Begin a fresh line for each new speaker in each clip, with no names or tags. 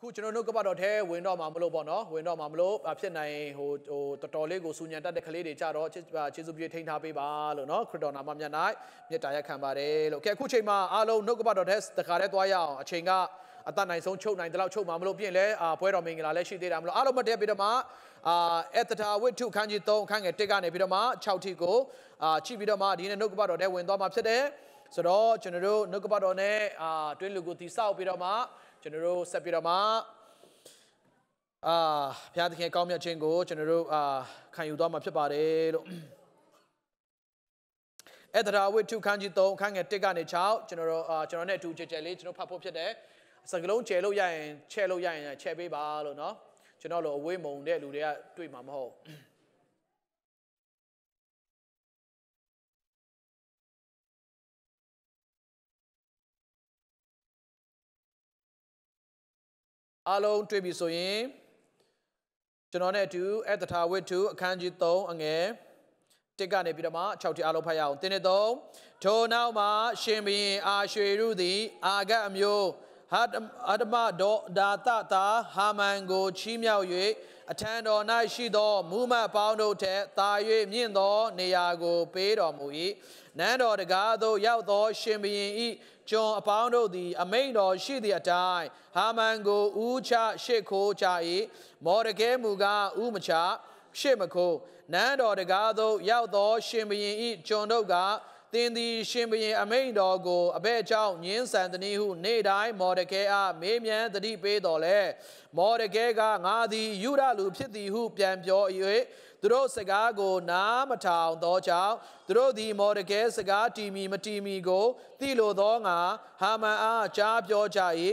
အခုကျွန်တော်တို့ကပတ်တော်ထဲဝင်တော့မှာမလို့ပေါ့နော်ဝင်တော့မှာမလို့ဖြစ်နိုင်ဟိုဟိုတော်တော်လေးကိုစူညံတတ်တဲ့ကလေးတွေကြတော့ခြေစုပ်ပြေထိန်းထားပေးပါလို့နော်ခရစ်တော်နာမမြတ်၌မြတ်တာရခံပါတယ်လို့ကဲအခုချိန်မှာအားလုံးနှုတ်ကပတ်တော်ထဲတခါတည်းသွားရအောင်အချိန်ကအသက်နိုင်ဆုံးချုပ်နိုင်တဲ့လောက်ချုပ်မှာမလို့ပြင်လဲအာပွဲတော်မင်္ဂလာလည်းရှိသေးတာမလို့အားလုံးမတည့်ပြီးတော့မှအာအတ္တဝိတ္ထုခန်းကြီး3အခန်းငယ်1ကနေပြီးတော့မှ6ထိကိုအာချိပြီးတော့မှဒီနေ့နှုတ်ကပတ်တော်ထဲဝင်သွားမှာဖြစ်တယ်ဆိုတော့ကျွန်တော်တို့နှုတ်ကပတ်တော်နဲ့အာတွင်းလူကိုတိဆောက်ပြီးတော့မှကျွန်တော်တို့ဆက်ပြီးတော့မှအာဘုရားသခင်ကောင်းမြတ်ခြင်းကိုကျွန်တော်တို့အာခံယူသွားမှာဖြစ်ပါတယ်လို့အဲ့ဒါဝိတုခန်းကြီး3ခန်းငယ်1ကနေ6ကျွန်တော်တို့အာကျွန်တော်နဲ့အတူချေချေလေးကျွန်တော်ဖတ်ဖို့ဖြစ်တယ်စကလုံးချဲလို့ရရင်ချဲလို့ရရင်ချဲပေးပါလို့เนาะကျွန်တော်လိုအဝေးမုံတဲ့လူတွေကတွေ့မှာမဟုတ်အားလုံးတွေ့ပြီဆိုရင်ကျွန်တော်နဲ့အတူအသထာဝတ္ထုအခန်းကြီး3အငယ်တက်ကနေပြီးတော့မှ6တိအားလုံးဖတ်ရအောင်တင်းနေ3ထိုနောက်မှာရှင်ဘီအာရွှေရုသည်အာဂတ်အမျိုးဟာအဒမဒေါဒါတတာဟာမန်ကိုချီးမြှောက်၍အထံတော်၌ရှိသောမူမပေါင်းတို့ထက်သာ၍မြင့်သောနေရာကိုပေးတော်မူ၏နန်းတော်တကားသို့ရောက်သော ရှင်ဘုရင်၏ကျွန်အပေါင်းတို့သည်အမိန်တော်ရှိသည့်အတိုင်းဟာမန်ကိုဥချရှေ့ခိုးကြ၏မော်ဒကဲမူကားဥမချရှေ့မခိုးနန်းတော်တကားသို့ရောက်သောရှင်ဘုရင်၏ကျွန်တို့ကသင်သည်ရှင်ဘုရင်အမိန်တော်ကိုအဘဲ့ကြောင့်ညင်းဆန်သည်ဟု နေ့တိုင်းမော်ဒကဲအားမေးမြန်းသတိပေးတော်လဲမော်ဒကဲကငါသည်ယူရလူဖြစ်သည်ဟုပြန်ပြော၍သူတို့စကားကို နားမထောင်သောကြောင့်သူတို့သည် မော်ဒကဲစကားတီမီမတီမီကိုသိလိုသောငါဟာမန်အားကြားပြောကြ၏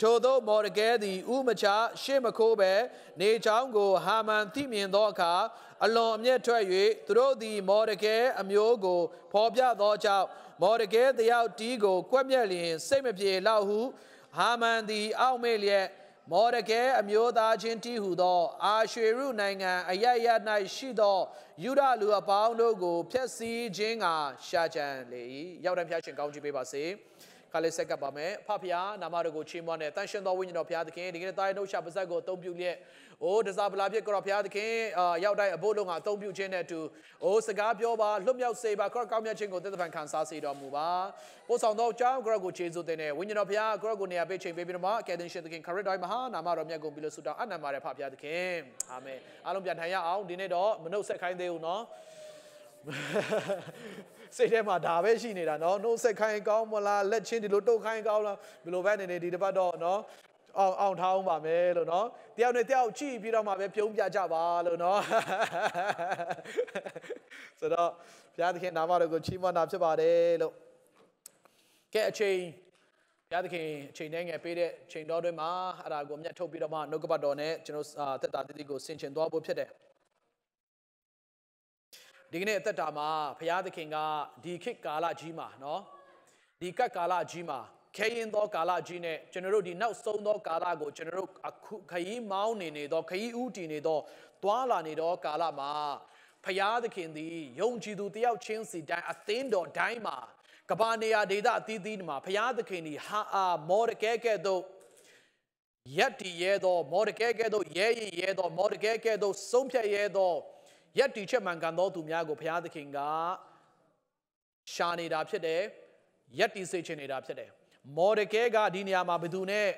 ထိုသောမော်ဒကဲသည်ဥမချရှေ့မခိုးပဲနေချောင်းကို ဟာမန်သိမြင်သောအခါအလွန်အမျက်ထွက်၍သူတို့သည် မော်ဒကဲအမျိုးကို ဖော်ပြသောကြောင့်မော်ဒကဲတယောက်တီးကိုကွက်မြက်လျင် စိတ်မပြေလောက်ဟု ဟာမန်သည် အောက်မေ့လျက် မော်ဒကဲအမျိုးသားချင်းတီးဟုသော အာရွှေရုနိုင်ငံအယက်ရ၌ရှိသော ယူဒလူအပေါင်းတို့ကိုဖျက်ဆီးခြင်းက ရှာကြံလေ၏ရောက်တဲ့ဖျားရှင်ကောင်းချီးပေးပါစေ။ကလေးဆက်ကပ်ပါမယ်ဖဖဖျားနာမတော်ကိုချီးမွမ်းတဲ့တန်ရှင်တော်ဝိညာဉ်တော်ဘုရားသခင်ဒီကနေ့တာရဲ့နှုတ်ရှာပါဇက်ကိုအသုံးပြုလျက်အိုးတစားပလာပြစ်ကိုတော်ဘုရားသခင်ရောက်တိုင်းအဖို့လုံးဟာအသုံးပြုခြင်းနဲ့အတူအိုးစကားပြောပါလွတ်မြောက်စေပါကိုတော်ကောင်းမြတ်ခြင်းကိုသစ္စာခံစားစေတော်မူပါပို့ဆောင်သောအကြောင်းကိုတော်ကိုခြေဆုတင်တဲ့ဝိညာဉ်တော်ဘုရားကိုတော်ကိုနေရာပေးချိန်ပေးပြီးတော့မှအကယ်တင်ရှင်သခင်ခရစ်တော်မဟာနာမတော်မြတ်ကိုပြီးလို့ဆုတောင်းအနံ့ပါတဲ့ဖဖဖျားသခင်အာမင်အားလုံးပြန်ထိုင်ရအောင်ဒီနေ့တော့မနှုတ်ဆက်ခိုင်းသေးဘူးเนาะစိတ်ထဲမှာဒါပဲရှိနေတာနော်နှုတ်ဆက်ခိုင်းကောင်းမလားလက်ချင်းဒီလိုတုတ်ခိုင်းကောင်းလားဘယ်လိုပဲနေနေဒီတစ်ပတ်တော့နော်အောင်အောင်ထားအောင်ပါမယ်လို့နော်တယောက်နဲ့တယောက်ကြည့်ပြီးတော့မှပဲပြုံးပြကြပါလို့နော်ဆိုတော့ဘုရားသခင်နာမတော်ကိုချီးမွမ်းတာဖြစ်ပါတယ်လို့ကဲအချိန်ဘုရားသခင်အချိန်တိုင်းငယ်ပေးတဲ့ချိန်တော်တွေမှာအဲ့ဒါကိုအမျက်ထုတ်ပြီးတော့မှနှုတ်ကပတ်တော်နဲ့ကျွန်တော်သက်တာတိတိကိုဆင်ခြင်သွားဖို့ဖြစ်တယ်ဒီကနေ့အသက်တာမှာဘုရားသခင်ကဒီခေတ်ကာလကြီးမှာနော်ဒီကတ်ကာလကြီးမှာခဲရင်သောကာလကြီးနဲ့ကျွန်တော်တို့ဒီနောက်ဆုံးသောကာလကိုကျွန်တော်တို့အခုခရီးမောင်းနေနေသောခရီးဦးတည်နေသော သွာလာနေသော ကာလမှာဖျားသခင်သည်ယုံကြည်သူတယောက်ချင်းစီတိုင်းအသင်းတော်တိုင်းမှာကဘာနေရဒေသအသီးသီးမှာဖျားသခင်သည်ဟာအာမော်ဒကဲကဲ့သို့ယက်တီရဲသောမော်ဒကဲကဲ့သို့ရဲရည်ရဲသောမော်ဒကဲကဲ့သို့ဆုံးဖြတ်ရဲသောရက်တီချက်မှန်ကန်သောသူများကိုဘုရားသခင်ကရှာနေတာဖြစ်တယ်ရက်တီစေချင်နေတာဖြစ်တယ်မော်ဒကဲကဒီနေရာမှာဘယ်သူနဲ့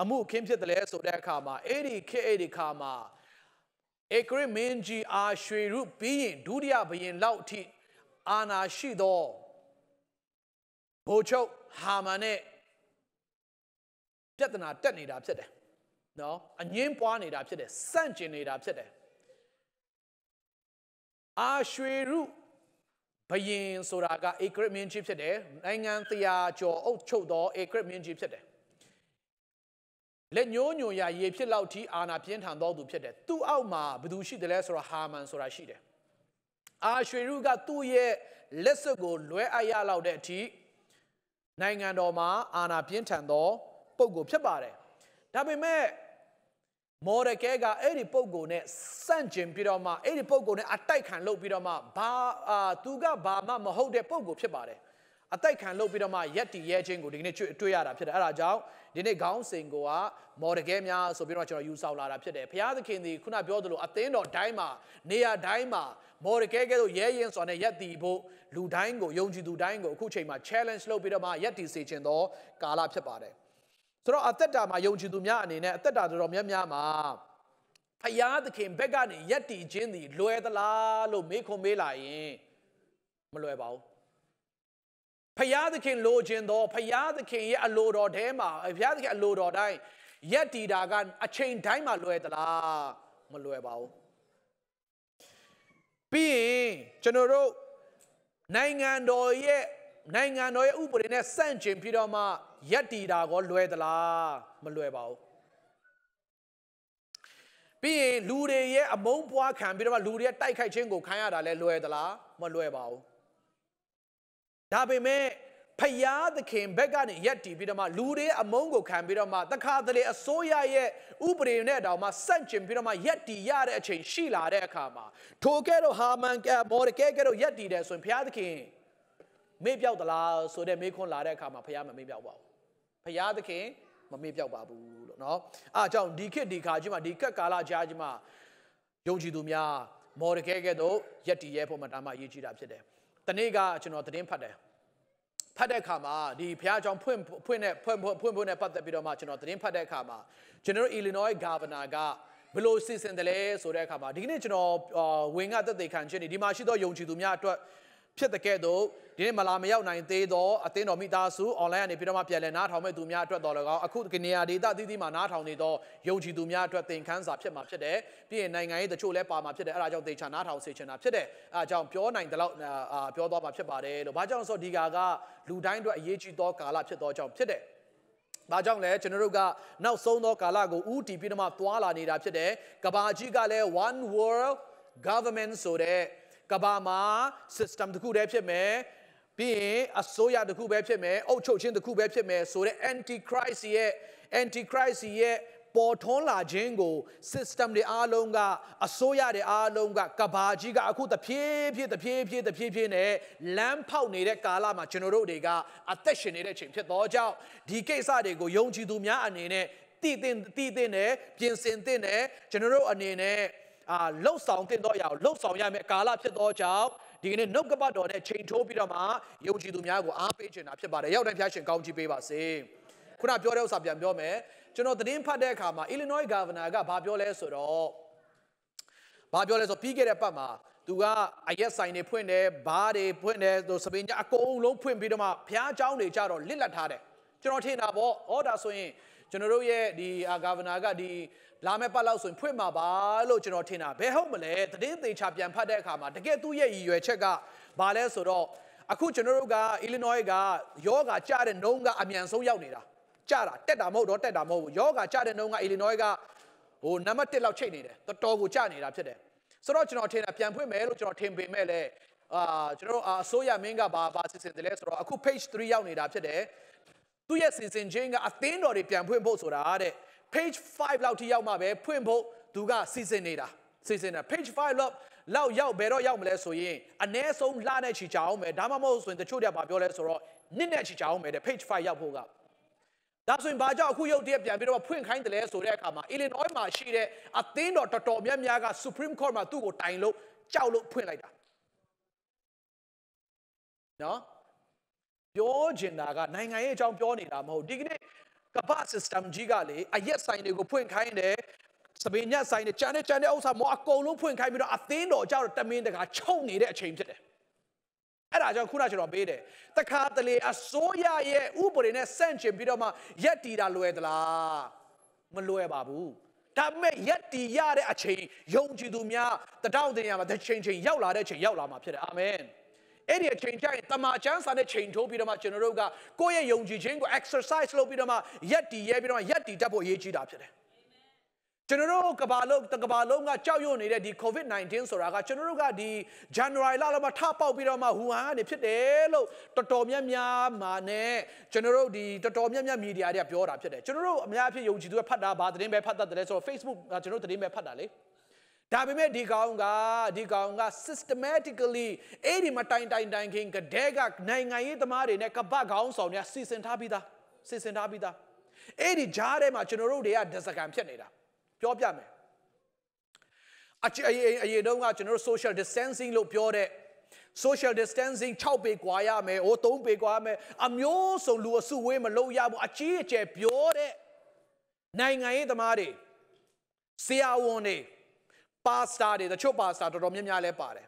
အမှုခင်းဖြစ်တယ်လဲဆိုတဲ့အခါမှာအဲ့ဒီခေအဲ့ဒီခါမှာဧကရမင်းကြီးအာရွှေရုပြီးရင်ဒုတိယဘုရင် လောက်အထိအာနာရှိသောဘိုလ်ချုပ်ဟာမန်နဲ့ပြဿနာတက်နေတာဖြစ်တယ်နော်အငင်းပွားနေတာဖြစ်တယ်စန့်ကျင်နေတာဖြစ်တယ်အာရွှေရုဘယင်ဆိုတာကဧကရမင်းကြီးဖြစ်တယ်နိုင်ငံတရာကျော်အုပ်ချုပ်သောဧကရမင်းကြီးဖြစ်တယ်လက်ညှိုးညွန်ရရေဖြစ်လောက်ထိအာနာပြင်းထန်သောသူဖြစ်တယ်သူ့အောက်မှာဘသူရှိတယ်လဲဆိုတော့ဟာမန်ဆိုတာရှိတယ်အာရွှေရုက သူ့ရဲ့လက်စွပ်ကို လွဲအပ်ရလောက်တဲ့အထိနိုင်ငံတော်မှာအာဏာပြင်းထန်သောပုဂ္ဂိုလ်ဖြစ်ပါတယ်ဒါပေမဲ့မော်ဒကဲကအဲ့ဒီပုံကိုနဲ့စန့်ကျင်ပြီးတော့မှအဲ့ဒီပုံကိုနဲ့အတိုက်ခံလုပ်ပြီးတော့မှဘာအာသူကဘာမှမဟုတ်တဲ့ပုံကိုဖြစ်ပါတယ်အတိုက်ခံလုပ်ပြီးတော့မှရက်တီရဲချင်းကိုဒီကနေ့တွေ့ရတာဖြစ်တယ်အဲ့ဒါကြောင့်ဒီနေ့ခေါင်းစဉ်ကိုကမော်ဒကဲများဆိုပြီးတော့ကျွန်တော်ယူဆောင်လာတာဖြစ်တယ်ဘုရားသခင်ဒီခုနပြောသလိုအသင်းတော်တိုင်းမှာနေရာတိုင်းမှာမော်ဒကဲကဲသို့ရဲရင်စွာနဲ့ရက်တီဖို့လူတိုင်းကိုယုံကြည်သူတိုင်းကိုအခုချိန်မှာ challenge လုပ်ပြီးတော့မှရက်တီစေခြင်းသောကာလဖြစ်ပါတယ်ဆိုတော့အသက်တာမှာယုံကြည်သူများအနေနဲ့အသက်တာတော်တော်များများမှာဖယားသခင်ဘက်ကနေယက်တီခြင်းသည် လွယ်သလားလို့မေးခွန်းမေးလာရင်မလွယ်ပါဘူးဖယားသခင်လိုခြင်းတော့ဖယားသခင်ရဲ့အလိုတော်ထဲမှာဖယားသခင်အလိုတော်တိုင်းယက်တီတာကအချိန်တိုင်းမှာလွယ်သလားမလွယ်ပါဘူးပြီးရင်ကျွန်တော်တို့နိုင်ငံတော်ရဲ့နိုင်ငံတော်ရဲ့ဥပဒေနဲ့ဆန့်ကျင်ပြီးတော့မှယက်တီတာကောလွယ်သလားမလွယ်ပါဘူးပြီးရင်လူတွေရဲ့အမုန်းပွားခံပြီးတော့မှလူတွေရဲ့တိုက်ခိုက်ခြင်းကိုခံရတာလဲလွယ်သလားမလွယ်ပါဘူးဒါပေမဲ့ဖယားသခင်ဘက်ကနေရက်တီပြီးတော့မှလူတွေအမုန်းကိုခံပြီးတော့မှတခါတလေအစိုးရရဲ့ဥပဒေနဲ့တောင်မှဆန့်ကျင်ပြီးတော့မှရက်တီရတဲ့အချိန်ရှိလာတဲ့အခါမှာထိုကဲတော့ဟာမန်ကဲမော်ဒကဲကဲတော့ရက်တီတယ်ဆိုရင်ဖယားသခင်မေ့ပြောက်သလားဆိုတဲ့မေးခွန်းလာတဲ့အခါမှာဖះမမေ့ပြောက်ပါဘူးဖះသခင်မမေ့ပြောက်ပါဘူးလို့နော်အားကြောင့်ဒီခေတ်ဒီခါကြီးမှာဒီခက်ကာလကြားကြီးမှာယုံကြည်သူများမော်ဒကဲကဲ့သို့ယက်တီရဲဖို့မှတာမအရေးကြီးတာဖြစ်တယ်တနေ့ကကျွန်တော် သတင်းဖတ်တယ်ဖတ်တဲ့အခါမှာဒီဖះကြောင့်ဖွင့်ဖွင့်တဲ့ဖွင့်ဖွင့်ဖွင့်နဲ့ပတ်သက်ပြီးတော့မှကျွန်တော်သတင်းဖတ်တဲ့အခါမှာကျွန်တော် Illinois Governor ကဘလို့စီစဉ်တယ်လဲဆိုတဲ့အခါမှာဒီကနေ့ကျွန်တော်ဝင်ကသက်သေခံခြင်းဒီမှာရှိသောယုံကြည်သူများအတွက်ဖြစ်တဲ့ကဲ့သို့ဒီနေ့မလာမရောက်နိုင်သေးသောအသင်းတော်မိသားစု online ကနေပြီးတော့မှပြန်လည်နားထောင်မဲ့သူများအတွက်တော်လည်းကောင်းအခုကနေရာဒေသသီးသီးမှာနားထောင်နေသောယုံကြည်သူများအတွက်သင်ခန်းစာဖြစ်မှာဖြစ်တယ်ပြည်နိုင်ငံရေးတချို့လည်းပါမှာဖြစ်တယ်အဲဒါကြောင့်တေချာနားထောင်စေချင်တာဖြစ်တယ်အဲအကြောင်းပြောနိုင်တဲ့လောက်ပြောသွားမှာဖြစ်ပါတယ်လို့ဘာကြောင့်ဆိုဒီကာကလူတိုင်းအတွက်အရေးကြီးသောကာလဖြစ်သောကြောင့်ဖြစ်တယ်။ဒါကြောင့်လဲကျွန်တော်တို့ကနောက်ဆုံးသောကာလကိုဦးတည်ပြီးတော့မှသွာလာနေတာဖြစ်တယ်။ကဘာကြီးကလည်း one world government ဆိုတဲ့ကဘာမှာ system တစ်ခုတည်းဖြစ်မယ်ပြီးရင်အစိုးရတစ်ခုပဲဖြစ်မယ်အုပ်ချုပ်ခြင်းတစ်ခုပဲဖြစ်မယ်ဆိုတော့ anti christ ရဲ့ anti christ ရဲ့ပေါ်ထွန်းလာခြင်းကို system တွေအားလုံးကအစိုးရတွေအားလုံးကကဘာကြီးကအခုတဖြည်းဖြည်းတဖြည်းဖြည်းတဖြည်းဖြည်းနဲ့လမ်းဖောက်နေတဲ့ကာလမှာကျွန်တော်တို့တွေကအသက်ရှင်နေတဲ့အချိန်ဖြစ်တော့ကြောင့်ဒီကိစ္စတွေကိုယုံကြည်သူများအနေနဲ့တည်တင်တည်တင်နဲ့ပြင်ဆင်တင်နဲ့ကျွန်တော်တို့အနေနဲ့အာလှုပ်ဆောင်တင်တော့ရအောင်လှုပ်ဆောင်ရမယ့်ကာလဖြစ်တော့ကြောင့်ဒီကနေ့နှုတ်ကပတ်တော်နဲ့ချိန်ထိုးပြီးတော့မှယုံကြည်သူများကိုအားပေးချင်တာဖြစ်ပါတယ်ရောက်တိုင်းဖျားရှင်ကောင်းချီးပေးပါစေခုနပြောတဲ့ဥစ္စာပြန်ပြောမယ်ကျွန်တော်သတင်းဖတ်တဲ့အခါမှာ Illinois Governor ကဘာပြောလဲဆိုတော့ဘာပြောလဲဆိုပြီးခဲ့တဲ့ပတ်မှာသူကအရက်ဆိုင်တွေဖွင့်တယ်ဘားတွေဖွင့်တယ်သူစပင်ကြအကုန်လုံးဖွင့်ပြီးတော့မှဘုရားကျောင်းတွေကြတော့လစ်လက်ထားတယ်ကျွန်တော်ထင်တာပေါ့ဟောဒါဆိုရင်ကျွန်တော်တို့ရဲ့ဒီဂါဗနာကဒီလာမယ့်ပတ်လောက်ဆိုရင်ဖွင့်မှာပါလို့ကျွန်တော်ထင်တာဘယ်ဟုတ်မလဲသတင်းသေးချပြန်ဖတ်တဲ့အခါမှာတကယ်သူ့ရဲ့ရည်ရွယ်ချက်ကဘာလဲဆိုတော့အခုကျွန်တော်တို့က Illinois ကယောဂါကြတဲ့နှုံးကအမြန်ဆုံးရောက်နေတာကြတာတက်တာမဟုတ်တော့တက်တာမဟုတ်ဘူးယောဂါကြတဲ့နှုံးက Illinois ကဟိုနံပါတ်1လောက်ချိန်နေတယ်တော်တော်ကိုကြနေတာဖြစ်တယ်ဆိုတော့ကျွန်တော်ထင်တာပြန်ဖွင့်မယ်လို့ကျွန်တော်ထင်ပေမဲ့လည်းအာကျွန်တော်တို့အစိုးရမင်းကဘာဘာစစ်စစ်တယ်လဲဆိုတော့အခု page 3ရောက်နေတာဖြစ်တယ်သူ့ရဲ့စင်စင်ချင်းကအသင်းတော်တွေပြန်ဖွင့်ဖို့ဆိုတာတဲ့ page 5လောက်ထိရောက်မှပဲဖွင့်ဖို့သူကစီစဉ်နေတာစီစဉ်တာ page 5လောက်လောက်ရောက်ဘယ်တော့ရောက်မလဲဆိုရင်အ ਨੇ ဆုံးလှတဲ့ချီချအောင်မယ်ဒါမှမဟုတ်ဆိုရင်တချို့တွေကပြောလဲဆိုတော့နစ်နဲ့ချီချအောင်မယ်တဲ့ page 5ရောက်ဖို့ကဒါဆိုရင်ဘာကြောင့်အခုရုပ်တရက်ပြန်ပြီးတော့ဖွင့်ခိုင်းတယ်လဲဆိုတဲ့အခါမှာ Illinois မှာရှိတဲ့အသင်းတော်တော်တော်များများက Supreme Court မှာသူ့ကိုတိုင်လို့ကြောက်လို့ဖွင့်လိုက်တာနော်ပြောချင်တာကနိုင်ငံရေးအကြောင်းပြောနေတာမဟုတ်ဒီကနေ့ကပ္ပ system ကြီးကလေအရက်ဆိုင်တွေကိုဖွင့်ခိုင်းတယ်စပင်ညက်ဆိုင်တွေကြမ်းတဲ့ကြမ်းတဲ့ဥစ္စာမောအကုန်လုံးဖွင့်ခိုင်းပြီးတော့အသင်းတော်ကြောက်တမင်းတကာချုပ်နေတဲ့အချိန်ဖြစ်တယ်အဲ့ဒါကြောင့်ခုနကျွန်တော်ပေးတယ်တခါတလေအစိုးရရဲ့ဥပဒေနဲ့ဆန့်ကျင်ပြီးတော့မှရက်တီတာလွယ်သလားမလွယ်ပါဘူးဒါပေမဲ့ရက်တီရတဲ့အချိန်ယုံကြည်သူများတတောင့်တင်ရမှာတစ်ချိန်ချိန်ရောက်လာတဲ့အချိန်ရောက်လာမှာဖြစ်တယ်အာမင်အဲ့ဒီအချိန်ကျရင်တမာချမ်းစာနဲ့ချိန်ထိုးပြီးတော့မှကျွန်တော်တို့ကကိုယ့်ရဲ့ယုံကြည်ခြင်းကို exercise လုပ်ပြီးတော့မှရက်တည်ရဲပြီးတော့မှရက်တည်တတ်ဖို့အရေးကြီးတာဖြစ်တယ်ကျွန်တော်တို့ကဘာလုံးတကဘာလုံးကကြောက်ရွံ့နေတဲ့ဒီ COVID-19 ဆိုတာကကျွန်တော်တို့ကဒီ January လလောက်မှာထပေါက်ပြီးတော့မှဟူဟန်ကနေဖြစ်တယ်လို့တော်တော်များများမှာနဲ့ကျွန်တော်တို့ဒီတော်တော်များများမီဒီယာတွေကပြောတာဖြစ်တယ်ကျွန်တော်တို့အများအဖြစ်ယုံကြည်သူကဖတ်တာဗာသတင်းပဲဖတ်တတ်တယ်ဆိုတော့ Facebook ကျွန်တော်တို့သတင်းပဲဖတ်တာလေ။ဒါပေမဲ့ဒီကောင်ကဒီကောင်က systematically အဲ့ဒီမတိုင်တိုင်တိုင်ခင်ကတဲ့ကနိုင်ငံရေးသမားတွေနဲ့ကပတ်ခေါင်းဆောင်တွေကစီစဉ်ထားပြီးသားစီစဉ်ထားပြီးသားအဲ့ဒီကြားထဲမှာကျွန်တော်တို့တွေကဒစကံဖြစ်နေတာပြောပြမယ်အချေအရေတုန်းကကျွန်တော်တို့ social distancing လို့ပြောတဲ့ social distancing 6ပေกว่าရမယ်ဟို3ပေกว่าမယ်အမျိုးစုံလူအစုဝေးမလုပ်ရဘူးအကြီးအကျယ်ပြောတဲ့နိုင်ငံရေးသမားတွေဆရာဝန်တွေပါစတာတွေတချို့ပါစတာတော်တော်များများလည်းပါတယ်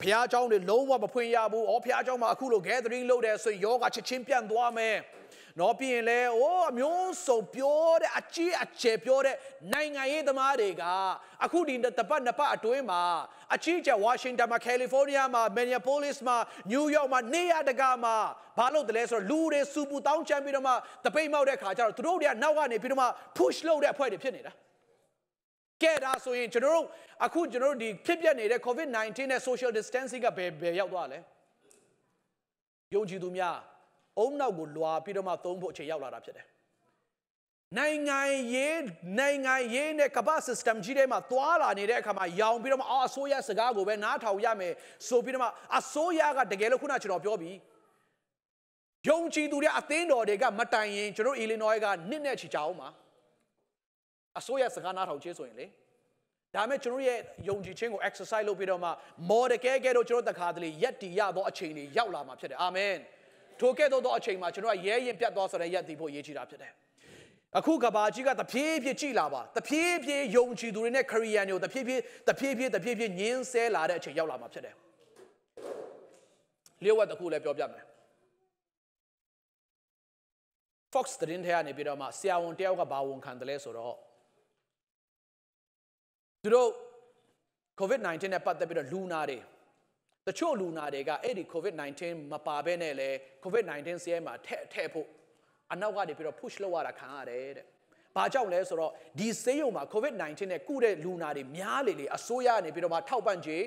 ဖះเจ้าတွေလုံးဝမဖွင့်ရဘူး။အော်ဖះเจ้าမှာအခုလို gathering လုပ်တယ်ဆိုရင်ယောဂချက်ချင်းပြန့်သွားမယ်။နော်ပြီးရင်လဲအိုးအမျိုးစုံပြောတဲ့အကြီးအကျယ်ပြောတဲ့နိုင်ငံရေးသမားတွေကအခုဒီတပတ်နှစ်ပတ်အတွင်းမှာအကြီးအကျယ်ဝါရှင်တန်မှာကယ်လီဖိုးနီးယားမှာမင်နီယာပိုလစ်မှာနယူးယောက်မှာနေရတကာမှာဘာလို့တလဲဆိုတော့လူတွေစူပူတောင်းချမ်းပြီးတော့မှတပိတ်မောက်တဲ့ခါကျတော့သူတို့တွေကနောက်ကနေပြီးတော့မှ push လုပ်တဲ့အဖွဲ့တွေဖြစ်နေတာ။ကဲဒါဆိုရင်ကျွန်တော်တို့အခုကျွန်တော်တို့ဒီဖြစ်ပျက်နေတဲ့ COVID-19 နဲ့ social distancing ကဘယ်ဘယ်ရောက်သွားလဲယုံကြည်သူများ အုံနောက်ကိုလွာပြီးတော့မှသုံးဖို့အချိန်ရောက်လာတာဖြစ်တယ်နိုင်ငံရေးနိုင်ငံရေးနဲ့ကမ္ဘာ system ကြီးထဲမှာသွာလာနေတဲ့အခါမှာရောင်ပြီးတော့မှအော်အစိုးရစကားကိုပဲနားထောင်ရမယ်ဆိုပြီးတော့မှအစိုးရကတကယ်လို့ခုနကျွန်တော်ပြောပြီးယုံကြည်သူတွေအသင်းတော်တွေကမတိုင်ရင်ကျွန်တော်အီလီနွိုင်းကနှစ်နဲ့ချီကြအောင်ပါအစိုးရစကားနားထောင်ခြင်းဆိုရင်လေဒါမဲ့ကျွန်တော်ရဲ့ယုံကြည်ခြင်းကို exercise လုပ်ပြီးတော့မှမော်ဒကဲကဲတော့ကျွန်တော်တခါတလေရက်တီရသောအချိန်တွေရောက်လာမှာဖြစ်တယ်အာမင်ထိုကဲ့သို့သောအချိန်မှာကျွန်တော်ကရဲရင်ပြတ်သွားဆိုတဲ့ရက်တီဖို့ရေးချီတာဖြစ်တယ်အခုကဘာကြီးကတဖြည်းဖြည်းကြည်လာပါတဖြည်းဖြည်းယုံကြည်သူတွေနဲ့ခရီးယန်တွေကိုတဖြည်းဖြည်းတဖြည်းဖြည်းတဖြည်းဖြည်းညင်းဆဲလာတဲ့အချိန်ရောက်လာမှာဖြစ်တယ်လျှို့ဝှက်တစ်ခုလည်းပြောပြမယ် Fox သတင်းထဲကနေပြီးတော့မှဆရာဝန်တယောက်ကဘာဝန်ခံတယ်လဲဆိုတော့သူတို့ COVID-19 နဲ့ပတ်သက်ပြီးတော့လူနာတွေတချို့လူနာတွေကအဲ့ဒီ COVID-19 မပါဘဲနဲ့လဲ COVID-19 ဆဲမှာထက်ထက်ဖို့အနောက်ကနေပြီးတော့ push လုပ်ရတာခံရတယ်တဲ့။ဘာကြောင့်လဲဆိုတော့ဒီဆေးရုံမှာ COVID-19 နဲ့ကုတဲ့လူနာတွေများလေလေအစိုးရကနေပြီးတော့မှထောက်ပံ့ကြေး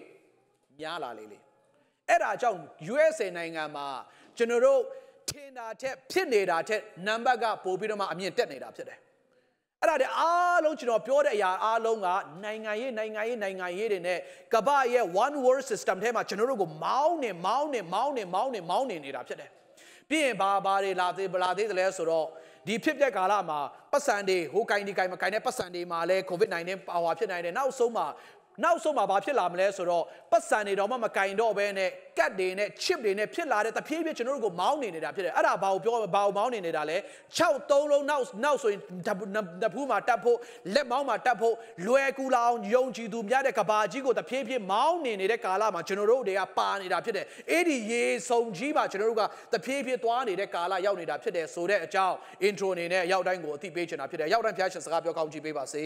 များလာလေလေ။အဲ့ဒါကြောင့် USA နိုင်ငံမှာ ကျွန်တော်တို့ထင်တာထက်ဖြစ်နေတာထက်နံပါတ်ကပိုပြီးတော့မှအမြင့်တက်နေတာဖြစ်တယ်။အဲ့ဒါတွေအားလုံးကျွန်တော်ပြောတဲ့အရာအားလုံးကနိုင်ငံရေးနိုင်ငံရေးနိုင်ငံရေးတွေနဲ့ကမ္ဘာရဲ့ one world system ထဲမှာကျွန်တော်တို့ကိုမောင်းနေမောင်းနေမောင်းနေမောင်းနေမောင်းနေနေတာဖြစ်တယ်။ပြီးရင်ဘာဘာတွေလာသေးဗလာသေးတယ်လဲဆိုတော့ဒီဖြစ်ပျက်ကာလမှာပတ်စံတွေဟိုကင်ဒီကင်မကင်တဲ့ပတ်စံတွေမှာလဲ covid-19 ပါဝါဖြစ်နိုင်တယ်။နောက်ဆုံးမှာနောက်ဆုံးမှာဘာဖြစ်လာမလဲဆိုတော့ပတ်စံတွေတော့မှမကင်တော့ဘဲနဲ့ကတ်တွေနဲ့ chip တွေနဲ့ဖြစ်လာတဲ့တဖြည်းဖြည်းကျွန်တော်တို့ကိုမောင်းနေနေတာဖြစ်တယ်အဲ့ဒါဘာကိုပြောဘာကိုမောင်းနေနေတာလဲ6 3လုံးနောက်နောက်ဆိုရင်တပူးမှာတတ်ဖို့လက်မောင်းမှာတတ်ဖို့လွယ်ကူလာအောင်ယုံကြည်သူများတဲ့ကဘာကြီးကိုတဖြည်းဖြည်းမောင်းနေနေတဲ့ကာလမှာကျွန်တော်တို့တွေကပါနေတာဖြစ်တယ်အဲ့ဒီရေဆုံကြီးမှာကျွန်တော်တို့ကတဖြည်းဖြည်းသွားနေတဲ့ကာလရောက်နေတာဖြစ်တယ်ဆိုတဲ့အကြောင်း intro အနေနဲ့ရောက်တိုင်းကိုအသိပေးချင်တာဖြစ်တယ်ရောက်တိုင်းဖျားရှင်စကားပြောကောင်းကြည့်ပေးပါစေ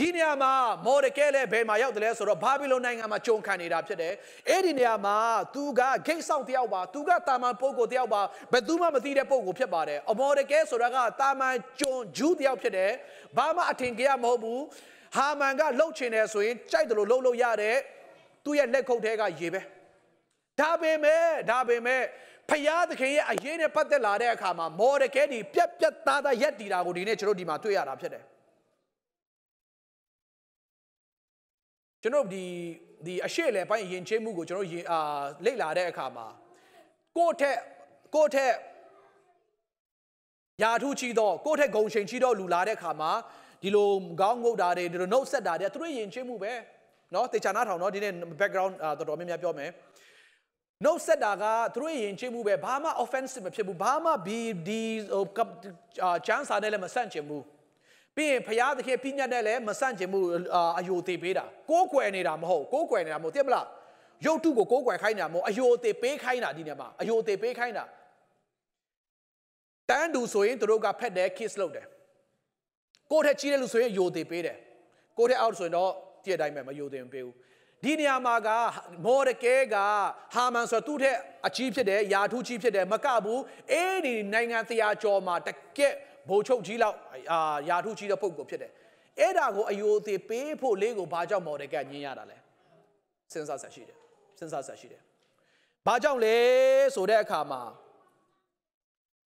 ဒီနေရာမှာမော်ဒကဲလည်းဘယ်မှာရောက်တယ်လဲဆိုတော့ဘာဘီလုန်နိုင်ငံမှာကြုံခံနေတာဖြစ်တယ်အဲ့ဒီနေရာမှာသူကဂိတ်ဆောင်တယောက်ပါသူကတာမန်ပုဂ္ဂိုလ်တယောက်ပါဘယ်သူမှမသိတဲ့ပုဂ္ဂိုလ်ဖြစ်ပါတယ်အမော်ဒကဲဆိုတာကတာမန်ဂျွန်ဂျူးတယောက်ဖြစ်တယ်ဘာမှအထင်ကြီးမဟုတ်ဘူးဟာမန်ကလှုပ်ချင်တယ်ဆိုရင်ကြိုက်တယ်လို့လှုပ်လို့ရတယ်သူ့ရဲ့လက်ခုပ်ထဲကရေပဲဒါပေမဲ့ဒါပေမဲ့ဖယားသခင်ရဲ့အရေးနဲ့ပတ်သက်လာတဲ့အခါမှာမော်ဒကဲဒီပြက်ပြက်သားသားရက်တီတာကိုဒီနေ့ကျွန်တော်ဒီမှာတွေ့ရတာဖြစ်တယ်ကျွန်တော်ဒီဒီအရှိလေပိုင်းယဉ်ကျေးမှုကိုကျွန်တော်အာလေ့လာတဲ့အခါမှာကိုယ့်ထက်ကိုယ့်ထက်ယာထူးချီတော့ကိုယ့်ထက်ဂုံချိန်ချီတော့လူလာတဲ့အခါမှာဒီလိုခေါင်းငုတ်တာတွေဒီလိုနှုတ်ဆက်တာတွေသူတို့ယဉ်ကျေးမှုပဲเนาะတေချာနာထောင်เนาะဒီနေ့ background တော်တော်များများပြောမယ်နှုတ်ဆက်တာကသူတို့ယဉ်ကျေးမှုပဲဘာမှ offensive မဖြစ်ဘူးဘာမှဒီဒီဟိုချမ်းစာနဲ့လည်းမဆန့်ကျင်ဘူးပြီးရင်ဘုရားသခင်ပြညတ်နဲ့လည်းမဆန့်ကျင်မှုအယိုသေးပေးတာကိုးကွယ်နေတာမဟုတ်ကိုးကွယ်နေတာမဟုတ်သိမလားရုပ်တုကိုကိုးကွယ်ခိုင်းတာမဟုတ်အယိုသေးပေးခိုင်းတာဒီနေရာမှာအယိုသေးပေးခိုင်းတာတန်းတူဆိုရင်တို့ကဖက်တယ် kiss လုပ်တယ်ကိုထက်ကြီးတဲ့လူဆိုရင်အယိုသေးပေးတယ်ကိုထက် out ဆိုရင်တော့တည့်အတိုင်းပဲမယိုသေးမပေးဘူးဒီနေရာမှာကမော်ဒကဲကဟာမန်ဆိုသူ့ထက်အကြီးဖြစ်တယ်ယာထူးကြီးဖြစ်တယ်မကဘူးအဲ့ဒီနိုင်ငံတရားကျော်မှာတကက်ဘိုလ်ချုပ်ကြီးလောက်အာယာထုကြီးတဲ့ပုံကိုဖြစ်တယ်အဲ့ဒါကိုအယိုအသေးပေးဖို့လေးကိုဘာကြောင့်မော်ဒကညင်းရတာလဲစဉ်းစားဆက်ရှိတယ်စဉ်းစားဆက်ရှိတယ်ဘာကြောင့်လဲဆိုတဲ့အခါမှာ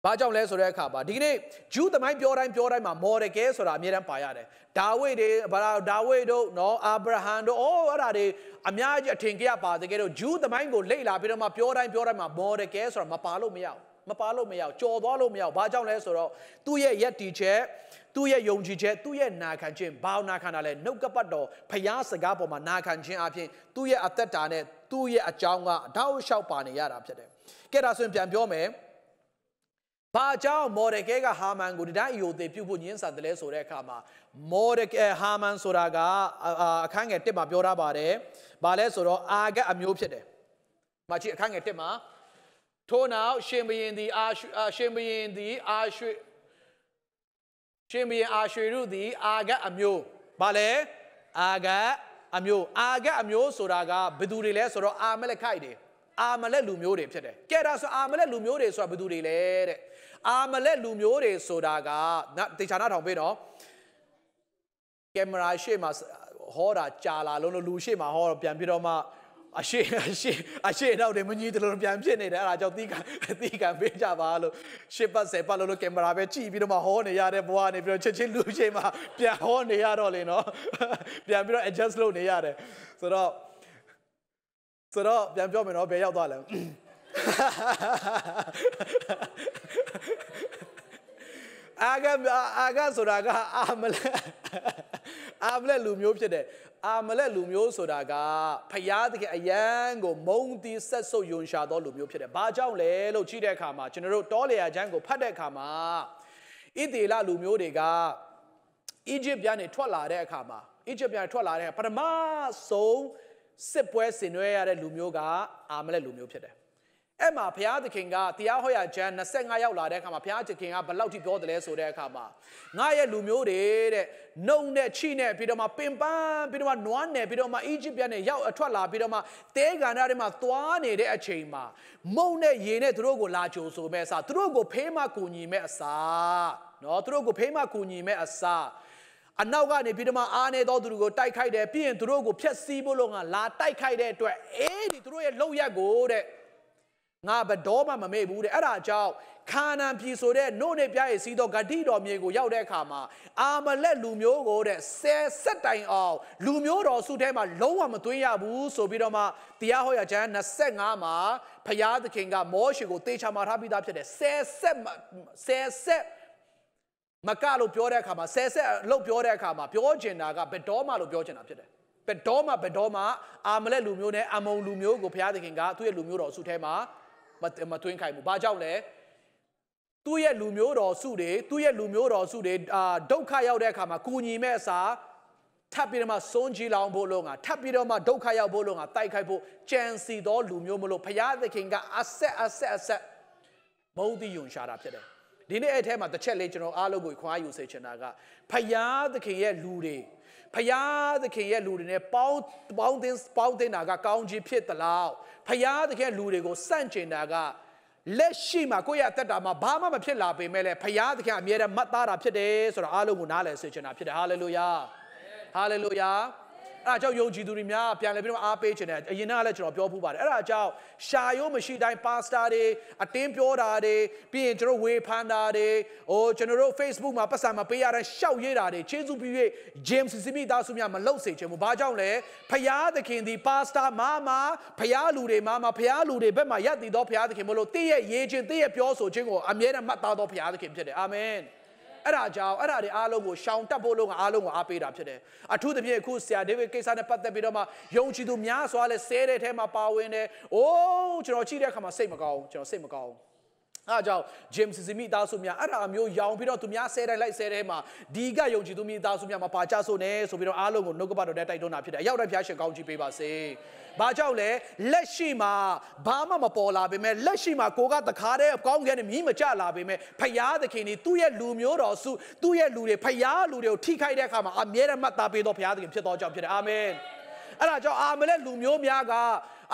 ဘာကြောင့်လဲဆိုတဲ့အခါမှာဒီကနေ့ဂျူးသမိုင်းပြောတိုင်းပြောတိုင်းမှာမော်ဒကဲဆိုတာအမြဲတမ်းပါရတယ်ဒါဝိဒ်တွေဘာဒါဝိဒ်တို့နော်အာဗြဟံတို့အော်အဲ့ဒါတွေအများကြီးအထင်ကြီးပါတကယ်တော့ဂျူးသမိုင်းကိုလေ့လာပြီးတော့မှပြောတိုင်းပြောတိုင်းမှာမော်ဒကဲဆိုတာမပါလို့မရဘူးမပါလို့မရအောင်ကြော်သွားလို့မရအောင်ဘာကြောင့်လဲဆိုတော့သူ့ရဲ့ယက်တီချက်သူ့ရဲ့ယုံကြည်ချက်သူ့ရဲ့နာခံခြင်းဘာနာခံတာလဲနှုတ်ကပတ်တော်ဖျားစကားပေါ်မှာနာခံခြင်းအပြင်သူ့ရဲ့အသက်တာနဲ့သူ့ရဲ့အကြောင်းကတောက်လျှောက်ပါနေရတာဖြစ်တယ်ကဲဒါဆိုရင်ပြန်ပြောမယ်ဘာကြောင့်မော်ဒကဲကဟာမန်ကိုဒီတိုင်းအယိုသေးပြုတ်ဖို့ညှင်းဆန်တယ်လဲဆိုတဲ့အခါမှာမော်ဒကဲဟာမန်ဆိုတာက အခန်းငယ်1မှာပြောထားပါတယ်။ဘာလဲဆိုတော့အာဂတ်အမျိုးဖြစ်တယ်။မချီအခန်းငယ်1မှာထို့နောက်ရှင်ဘရင်သည်အာရှင်ဘရင်သည်အာရွှေရှင်ဘရင်အာရွှေရုသည်အာဂတ်အမျိုးဘာလဲအာဂတ်အမျိုးအာဂတ်အမျိုးဆိုတာကဘယ်သူတွေလဲဆိုတော့အာမလက်ခိုက်တွေအာမလက်လူမျိုးတွေဖြစ်တယ်ကဲဒါဆိုအာမလက်လူမျိုးတွေဆိုတာဘယ်သူတွေလဲတဲ့အာမလက်လူမျိုးတွေဆိုတာကတေချာနာထောင်ပေးတော့ကင်မရာရှေ့မှာဟောတာကြာလာလုံးလို့လူရှေ့မှာဟောတော့ပြန်ပြီးတော့မှအရှိအရှိအရှိတော့တယ်မကြီးတလို့ပြန်ဖြစ်နေတယ်အဲ့ဒါကြောင့်တီးကန်တီးကန်ပေးကြပါလို့ရှစ်ပတ်ဆယ်ပတ်လို့လို့ကင်မရာပဲကြည့်ပြီးတော့မှဟောနေရတဲ့ဘဝနေပြီးတော့ချက်ချင်းလူချိန်မှာပြန်ဟောနေရတော့လေနော် ပြန်ပြီးတော့ adjust လုပ်နေရတယ်ဆိုတော့ဆိုတော့ပြန်ပြောမယ်နော်ဘယ်ရောက်သွားလဲအာဂအာဂဆိုတာကအာမလအာမလက်လူမျိုးဖြစ်တယ်အာမလက်လူမျိုးဆိုတာကဖယားသခင်အယံကိုမုံတီဆက်ဆုပ်ယွန်ရှာသောလူမျိုးဖြစ်တယ်ဘာကြောင့်လဲလို့ကြည့်တဲ့အခါမှာကျွန်တော်တို့တောလေယာချမ်းကိုဖတ်တဲ့အခါမှာဣသေလလူမျိုးတွေကအီဂျစ်ပြန်နေထွက်လာတဲ့အခါမှာအီဂျစ်ပြန်ထွက်လာတဲ့ပထမဆုံးစစ်ပွဲဆင်နွှဲရတဲ့လူမျိုးကအာမလက်လူမျိုးဖြစ်တယ်အဲ့မှာဘုရားသခင်ကတရားဟောရကျမ်း25ရောက်လာတဲ့အခါမှာဘုရားသခင်ကဘယ်လောက်ထိပြောတယ်လဲဆိုတဲ့အခါမှာငါရဲ့လူမျိုးတွေတဲ့နှုံနဲ့ချိနဲ့ပြီးတော့မှပင်ပန်းပြီးတော့မှနွားနယ်ပြီးတော့မှအီဂျစ်ပြည်နဲ့ရောက်အထွက်လာပြီးတော့မှတဲကန္တာတွေမှာသွားနေတဲ့အချိန်မှာမုံနဲ့ရေနဲ့သူတို့ကိုလာကြိုဆိုမဲ့အစားသူတို့ကိုဖေးမကူညီမဲ့အစားနော်သူတို့ကိုဖေးမကူညီမဲ့အစားအနောက်ကနေပြီးတော့မှအားနေတော့သူတို့ကိုတိုက်ခိုက်တယ်ပြီးရင်သူတို့ကိုဖျက်ဆီးဖို့လို့ငါလာတိုက်ခိုက်တဲ့အတွက်အေးဒီသူတို့ရဲ့လောက်ရက်ကိုတဲ့ငါဘတော်မှမမေ့ဘူးတဲ့အဲ့ဒါကြောင့်ခါနန်ပြည်ဆိုတဲ့နို့နဲ့ပြရဲ့စီးသောဂတိတော်မြေကိုရောက်တဲ့အခါမှာအာမလက်လူမျိုးကိုတဲ့ဆယ်ဆက်တိုင်အောင်လူမျိုးတော်စုထဲမှာလုံးဝမသွင်းရဘူးဆိုပြီးတော့မှတရားဟောရကျမ်း25မှာဖရာသခင်ကမောရှေကိုတေချာမှာထားပြီးသားဖြစ်တယ်ဆယ်ဆက်ဆယ်ဆက်မကလို့ပြောတဲ့အခါမှာဆယ်ဆက်လို့ပြောတဲ့အခါမှာပြောချင်တာကဘတော်မှလို့ပြောချင်တာဖြစ်တယ်ဘတော်မှဘတော်မှအာမလက်လူမျိုးနဲ့အမုံလူမျိုးကိုဘုရားသခင်ကသူ့ရဲ့လူမျိုးတော်အစုထဲမှာမသွင်းခိုင်းဘူးဘာကြောင့်လဲသူ့ရဲ့လူမျိုးတော်စုတွေသူ့ရဲ့လူမျိုးတော်စုတွေအာဒုက္ခရောက်တဲ့အခါမှာကုညီမဲ့အစာထပ်ပြီးတော့မှဆုံးကြီးလောင်ဖို့လို့ငါထပ်ပြီးတော့မှဒုက္ခရောက်ဖို့လို့ငါတိုက်ခိုက်ဖို့ကြံစီသောလူမျိုးမလို့ဘုရားသခင်ကအဆက်အဆက်အဆက်မုန်းတိယုံရှာတာဖြစ်တယ်ဒီနေ့အဲ့ထဲမှာတစ်ချက်လေးကျွန်တော်အားလုံးကိုခွာယူစေချင်တာကဘုရားသခင်ရဲ့လူတွေဖယားသခင်ရဲ့လူတွေနဲ့ပေါင်းပေါင်းသင်းပေါင်းသင်းတာကကောင်းချီးဖြစ်သလားဖယားသခင်လူတွေကိုစန့်ကျင်တာကလက်ရှိမှာကိုယ့်ရဲ့အသက်တာမှာဘာမှမဖြစ်လာပေမဲ့လည်းဖယားသခင်အမြဲတမ်းမတ်သားတာဖြစ်တယ်ဆိုတော့အားလုံးကိုနားလည်စေချင်တာဖြစ်တယ်ဟာလေလုယာဟာလေလုယာအဲ့ဒါကြောင့်ယုံကြည်သူတွေများပြန်လဲပြီးတော့အားပေးခြင်းနဲ့အရင်ကလည်းကျွန်တော်ပြောဖူးပါတယ်အဲ့ဒါကြောင့်ရှာရိုးမရှိတိုင်းပါစတာတွေအတင်းပြောတာတွေပြီးရင်ကျွန်တော်ဝေဖန်တာတွေဟိုကျွန်တော်တို့ Facebook မှာပတ်စံမပေးရတဲ့ရှောက်ရေးတာတွေခြေစုပ်ပြီး၍ James စီမိသားစုများမလုပ်စေချင်ဘူးဘာကြောင့်လဲဖျားသခင်ဒီပါစတာမမဖျားလူတွေမမဖျားလူတွေဘက်မှာယက်တည်သောဖျားသခင်မလို့တည့်ရဲ့ရေးခြင်းတည့်ရဲ့ပြောဆိုခြင်းကိုအမြဲတမ်းမှတ်သားသောဖျားသခင်ဖြစ်တယ်အာမင်အဲ့ဒါကြောင့်အဲ့ဒါတွေအားလုံးကိုရှောင်တက်ဖို့လုံးကအားလုံးကိုအားပေးတာဖြစ်တယ်အထူးသဖြင့်အခုဆရာဒေးဗစ်ကိစ္စနဲ့ပတ်သက်ပြီးတော့မှယုံကြည်သူများစွာလဲဆဲတဲ့ထဲမှာပါဝင်တယ်အိုးကျွန်တော်ကြည့်တဲ့အခါမှာစိတ်မကောင်းကျွန်တော်စိတ်မကောင်း။အဲကြောင့် James စီမိသားစုများအဲ့ဒါမျိုးရောင်ပြီးတော့သူများဆဲတိုင်းလိုက်ဆဲတဲ့မှာဒီကယုံကြည်သူမိသားစုများမှာပါကြဆိုနေဆိုပြီးတော့အားလုံးကိုနှုတ်ကပတော်နဲ့တိုက်တွန်းတာဖြစ်တယ်။အရောက်တိုင်းဖျားရှင်ကောင်းချီးပေးပါစေ။ဘာကြောင့်လဲလက်ရှိမှာဘာမှမပေါ်လာပေမဲ့လက်ရှိမှာကိုကတခါတည်းအကောင်းကဲနဲ့မြည်မကြလာပေမဲ့ဖျားသခင်ကြီးသူ့ရဲ့လူမျိုးတော်စုသူ့ရဲ့လူတွေဖျားလူတွေကိုထိခိုက်တဲ့အခါမှာအမြဲတမ်းမှတ်သားပေးတော်ဖျားသခင်ဖြစ်တော်ကြောင့်ဖြစ်တယ်။အာမင်။အဲ့ဒါကြောင့်အာမလက်လူမျိုးများက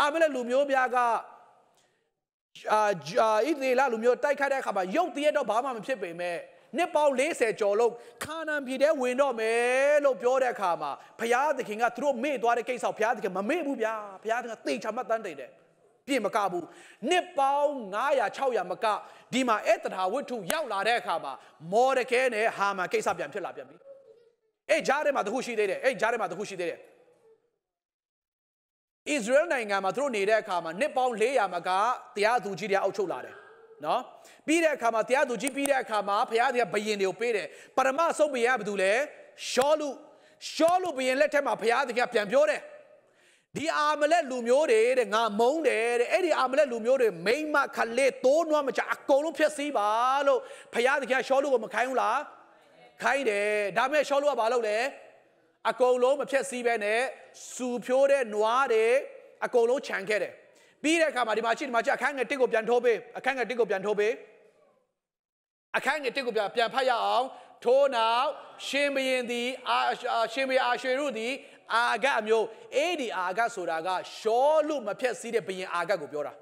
အာမလက်လူမျိုးများကအာဣသေလလူမျိုးတိုက်ခိုက်တဲ့အခါမှာရုတ်တရက်တော့ဘာမှမဖြစ်ပေမဲ့နှစ်ပေါင်း40ကျော်လုံးခါနန်ပြည်ထဲဝင်တော့မယ်လို့ပြောတဲ့အခါမှာဘုရားသခင်ကသူတို့မေ့သွားတဲ့ကိစ္စကိုဘုရားသခင်မမေ့ဘူးဗျာဘုရားသခင်ကတေချာမှတ်တမ်းတယ်ပြည့်မကဘူးနှစ်ပေါင်း900 600မကဒီမှာဧတထာဝတ္ထုရောက်လာတဲ့အခါမှာမော်ဒကဲနဲ့ဟာမန်ကိစ္စပြန်ဖြစ်လာပြန်ပြီအဲ့ဂျားထဲမှာတခုရှိသေးတယ်အဲ့ဂျားထဲမှာတခုရှိသေးတယ်အစ္စရေလနိုင်ငံမှာသူတို့နေတဲ့အခါမှာနှစ်ပေါင်း400မှာကတရားသူကြီးတွေအောက်ချုပ်လာတယ်နော်ပြီးတဲ့အခါမှာတရားသူကြီးပြီးတဲ့အခါမှာဘုရားတွေကဘယင်တွေကိုပေးတယ်ပရမဆုံးဘုရားကဘာလုပ်လဲရှောလူရှောလူဘယင်လက်ထက်မှာဘုရားသခင်ပြန်ပြောတယ်ဒီအာမလက်လူမျိုးတွေတဲ့ငါမုန်းတယ်တဲ့အဲ့ဒီအာမလက်လူမျိုးတွေမိမခလေးတိုးနွားမချအကုန်လုံးဖျက်ဆီးပါလို့ဘုရားသခင်ရှောလူကိုမခိုင်းဘူးလားခိုင်းတယ်ဒါပေမဲ့ရှောလူကဘာလုပ်လဲအကုန်လုံးမဖြက်စီးပဲနဲ့စူဖြိုးတဲ့နွားတွေအကုန်လုံးခြံခဲ့တယ်ပြီးတဲ့အခါမှာဒီမှာရှိဒီမှာရှိအခန်းငယ်တစ်ကိုပြန်ထိုးပေးအခန်းငယ်တစ်ကိုပြန်ထိုးပေးအခန်းငယ်တစ်ကိုပြန်ပြန်ဖတ်ရအောင်ထို့နောက်ရှင်ဘရင်သည်အာရှင်ဘရင်အာရွှေရုသည်အာဂတ်အမျိုးအေဒီအာဂတ်ဆိုတာကရှောလို့မဖြက်စီးတဲ့ဘရင်အာဂတ်ကိုပြောတာ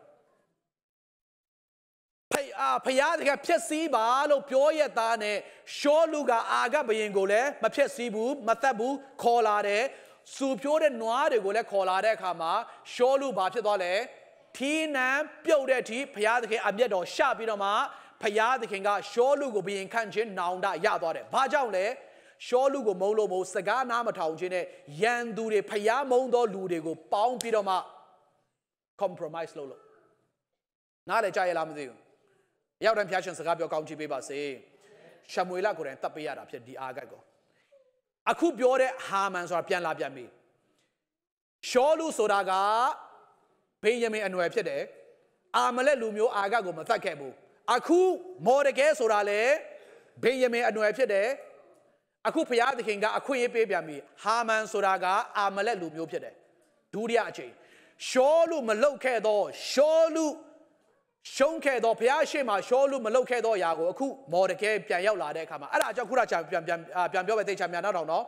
အားဖျားသခင်ဖြည့်ဆည်းပါလို့ပြောရသားနဲ့ရှောလူကအာဂဘယင်ကိုလည်းမဖြည့်ဆည်းဘူးမသက်ဘူးခေါ်လာတယ်စူပြိုးတဲ့နွားတွေကိုလည်းခေါ်လာတဲ့အခါမှာရှောလူဘာဖြစ်သွားလဲထီးနံပြုတ်တဲ့အထိဖျားသခင်အမျက်တော်ရှပြီးတော့မှဖျားသခင်ကရှောလူကိုဘယင်ခန့်ခြင်းနောင်တရသွားတယ်ဘာကြောင့်လဲရှောလူကိုမုန်းလို့မဟုတ်စကားနားမထောင်ခြင်းနဲ့ရန်သူတွေဖျားမုန်းသောလူတွေကို ပေါင်းပြီးတော့မှ compromise လုပ်လို့နားလည်ကြရလားမသိဘူး။ရောက်တိုင်းဖျားရှင်စကားပြောကောင်းချီးပေးပါစေ။ရှမွေလကိုယ်တိုင်တတ်ပေးရတာဖြစ်ဒီအာဂတ်ကို။အခုပြောတဲ့ဟာမန်ဆိုတာပြန်လာပြန်ပြီ။ရှောလူဆိုတာကဗိယမင်အနွယ်ဖြစ်တယ်။အာမလက်လူမျိုးအာဂတ်ကိုမသတ်ခဲ့ဘူး။အခုမော်ဒကဲဆိုတာလေဗိယမင်အနွယ်ဖြစ်တယ်။အခုဖျားသခင်ကအခွင့်အရေးပေးပြန်ပြီ။ဟာမန်ဆိုတာကအာမလက်လူမျိုးဖြစ်တယ်။ဒုတိယအချိန်ရှောလူမလုတ်ခဲ့တော့ရှောလူရှုံးခဲ့တော့ဘုရားရှိမှရှောလို့မလုပ်ခဲ့တော့ຢာကိုအခုမော်ဒကဲပြန်ရောက်လာတဲ့အခါမှာအဲ့ဒါကြောင့်ခုနကပြန်ပြန်ပြန်ပြောပဲသိချာမြန်နောက်တော့နော်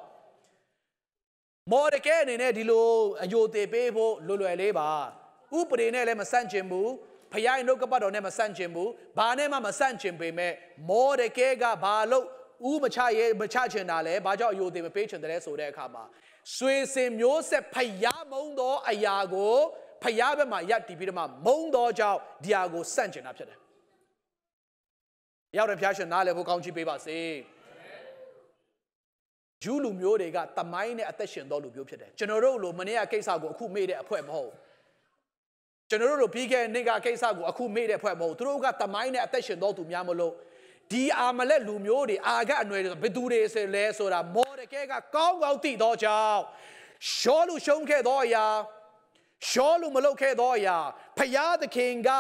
မော်ဒကဲအနေနဲ့ဒီလိုအယိုသေးပေးဖို့လွယ်လွယ်လေးပါဥပဒေနဲ့လည်းမဆန့်ကျင်ဘူးဖယားနှုတ်ကပတ်တော်နဲ့မဆန့်ကျင်ဘူးဘာနဲ့မှမဆန့်ကျင်ပေမဲ့မော်ဒကဲကဘာလို့ဥမချရဲမချချင်တာလဲဘာကြောင့်အယိုသေးမပေးချင်တယ်လဲဆိုတဲ့အခါမှာဆွေစင်မျိုးဆက်ဖယားမုံသောအရာကိုဖယားဘက်မှာယက်တီးပြီးတော့မှမုံတော်ကြောင့်ဒီဟာကိုစန့်ကျင်တာဖြစ်တယ်။ရောက်တဲ့ဖျားရှင်နားလည်ဖို့ကောင်းချီးပေးပါစေ။ဂျူးလူမျိုးတွေကတမိုင်းနဲ့အသက်ရှင်သောလူမျိုးဖြစ်တယ်။ကျွန်တော်တို့လိုမနေ့ကကိစ္စကိုအခုမေ့တဲ့အဖွဲမဟုတ်ဘူး။ကျွန်တော်တို့ပြီးခဲ့တဲ့နေ့ကကိစ္စကိုအခုမေ့တဲ့အဖွဲမဟုတ်ဘူး။သူတို့ကတမိုင်းနဲ့အသက်ရှင်သောသူများမလို့ဒီအာမလက်လူမျိုးတွေအာကအနွယ်တွေဘယ်သူတွေလဲဆိုတာမော်ဒကဲကကောင်းကောင်းသိသောကြောင့်ရှောလူရှုံးခဲ့သောအရာရှောလို့မလုပ်ခဲ့တော့အရာဖယားသခင်က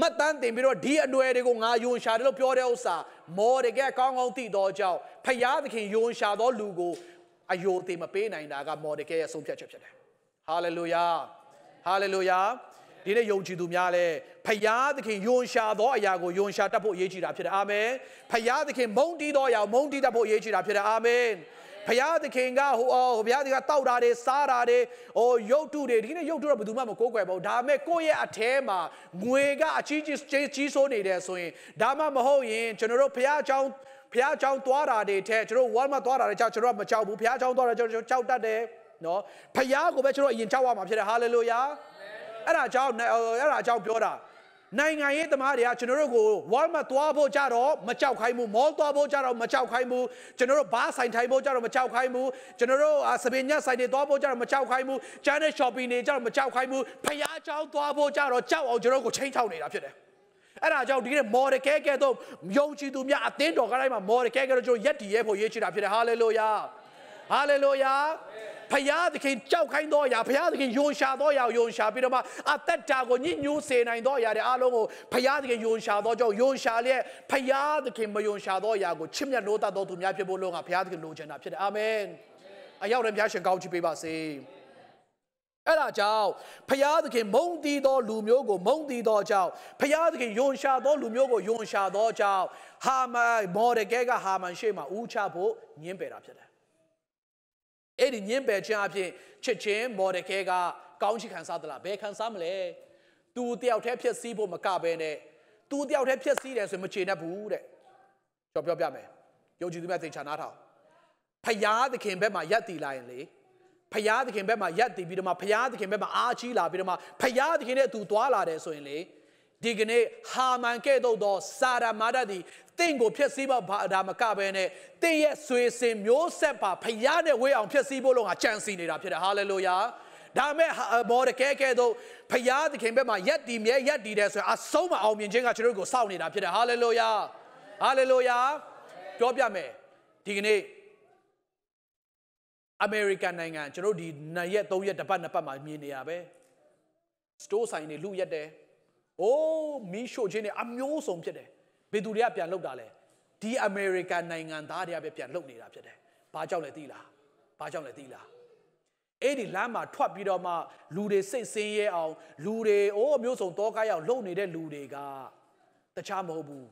မတန်းတင်ပြီးတော့ဒီအနွယ်တွေကိုငါယုံရှာတယ်လို့ပြောတဲ့ဥစ္စာမော်တကယ်ကောင်းကောင်းသိတော့ကြောင့်ဖယားသခင်ယုံရှာသောလူကိုအယိုသေးမပေးနိုင်တာကမော်ဒကဲရဲ့ဆုံးဖြတ်ချက်ဖြစ်တယ်။ဟာလေလုယာ။ဟာလေလုယာ။ဒီနေ့ယုံကြည်သူများလည်းဖယားသခင်ယုံရှာသောအရာကိုယုံရှာတတ်ဖို့အရေးကြီးတာဖြစ်တယ်။အာမင်။ဖယားသခင်မုန်းတီးသောအရာကိုမုန်းတီးတတ်ဖို့အရေးကြီးတာဖြစ်တယ်။အာမင်။ဘုရားသခင်ကဟိုအော်ဘုရားသခင်ကတောက်တာတွေစားတာတွေဟိုရုပ်တုတွေဒီနေ့ရုပ်တုတော့ဘယ်သူမှမကိုးကွယ်ပါဘူးဒါပေမဲ့ကိုယ့်ရဲ့အထဲမှာငွေကအချီးကြီးကြီးဆိုးနေတယ်ဆိုရင်ဒါမှမဟုတ်ရင်ကျွန်တော်တို့ဘုရားအကြောင်းဘုရားကြောင်သွားတာတွေထဲကျွန်တော်ဝမ်းမသွားတာတွေကြောင့်ကျွန်တော်မကြောက်ဘူးဘုရားကြောင်သွားတာကျွန်တော်ကြောက်တတ်တယ်နော်ဘုရားကိုပဲကျွန်တော်အရင်ကြောက်ရမှာဖြစ်တယ်ဟာလေလုယာအဲ့ဒါကြောင့်အဲ့ဒါကြောင့်ပြောတာနိုင်ငံရေးသမားတွေကကျွန်တော်တို့ကို Walmart သွားဖို့ကြတော့မကြောက်ခိုင်းဘူး Mall သွားဖို့ကြတော့မကြောက်ခိုင်းဘူးကျွန်တော်တို့ဘားဆိုင်ထိုင်ဖို့ကြတော့မကြောက်ခိုင်းဘူးကျွန်တော်တို့စပင်ညက်ဆိုင်တွေသွားဖို့ကြတော့မကြောက်ခိုင်းဘူးကျန်းတဲ့ shopping တွေကြတော့မကြောက်ခိုင်းဘူးဖျားချောင်းသွားဖို့ကြတော့ကြောက်အောင်ကျွန်တော်တို့ကိုချိန်ချောက်နေတာဖြစ်တယ်အဲ့ဒါကြောင့်ဒီနေ့မော်ဒကဲကဲတော့ယုံကြည်သူများအသင်းတော်ကတိုင်းမှာမော်ဒကဲကဲတော့ကျွန်တော်ယက်တီရဲဖို့ရေးချတာဖြစ်တယ်ဟာလေလုယာဟာလေလုယာဖယားသခင်ကြောက်ခိုင်းသောအရာဖယားသခင်ယုံရှာသောအရာယုံရှာပြီးတော့မှအသက်တာကိုညှိညူးစေနိုင်သောအရာတွေအားလုံးကိုဖယားသခင်ယုံရှာသောကြောင့်ယုံရှာလျက်ဖယားသခင်မယုံရှာသောအရာကိုချစ်မြတ်နိုးတတ်သောသူများဖြစ်ဖို့လုံးကဖယားသခင်လိုချင်တာဖြစ်တယ်အာမင်အရောက်တဲ့ဖယားရှင်ကောင်းချီးပေးပါစေအဲ့ဒါကြောင့်ဖျားသခင်မုံတီးသောလူမျိုးကိုမုံတီးသောကြောင့်ဖျားသခင်ယုံရှာသောလူမျိုးကိုယုံရှာသောကြောင့်ဟာမန်မော်ဒကဲကဟာမန်ရှေ့မှာဦးချဖို့ညှင်းပယ်တာဖြစ်တယ်အဲ့ဒီညင်ပယ်ခြင်းအဖြစ်ချစ်ချင်းမော်ဒကဲကကောင်းချီခံစားသလားဘယ်ခံစားမလဲသူတယောက်တည်းဖြစ်စည်းဖို့မကဘဲနဲ့သူတယောက်တည်းဖြစ်စည်းတယ်ဆိုမချေတတ်ဘူးတဲ့ကြော်ပြောပြမယ်ယုံကြည်သူများသိချာနားထောင်ဖယားသခင်ဘက်မှာယက်တီလာရင်လေဖယားသခင်ဘက်မှာယက်တီပြီးတော့မှဖယားသခင်ဘက်မှာအားကြီးလာပြီးတော့မှဖယားသခင်နဲ့သူသွားလာတယ်ဆိုရင်လေဒီကနေ့ဟာမန်ကဲ့သို့သောစာရမာဒသည်တင့်ကိုဖျက်ဆီးဖို့ဘာဒါမကပဲနဲ့တင့်ရဲ့ဆွေစဉ်မျိုးဆက်ပါဖျားနဲ့ဝေးအောင်ဖျက်ဆီးဖို့လုံးဟာကြံစီနေတာဖြစ်တယ်ဟာလေလုယာဒါမဲ့မော်ဒကဲကဲသို့ဖျားသခင်ဘက်မှာယက်တီမြဲယက်တီတယ်ဆိုရင်အဆုံးမအောင်မြင်ခြင်းကကျွန်တော်တို့ကိုစောင့်နေတာဖြစ်တယ်ဟာလေလုယာဟာလေလုယာပြောပြမယ်ဒီကနေ့အမေရိကန်နိုင်ငံကျွန်တော်ဒီနှစ်ရက်သုံးရက်တစ်ပတ်နှစ်ပတ်မှာမြင်နေရပဲစတိုးဆိုင်တွေလူရက်တယ်အိုးမီးရှို့ခြင်းတွေအမျိုးစုံဖြစ်တယ်ဘယ်သူတွေကပြန်လုပ်တာလဲဒီအမေရိကန်နိုင်ငံသားတွေကပဲပြန်လုပ်နေတာဖြစ်တယ်ဘာကြောင့်လဲသိလားဘာကြောင့်လဲသိလားအဲ့ဒီလမ်းမှာထွက်ပြီးတော့မှလူတွေစိတ်ဆင်းရဲအောင်လူတွေအိုးအမျိုးစုံတောကားရောက်လုံနေတဲ့လူတွေကတခြားမဟုတ်ဘူး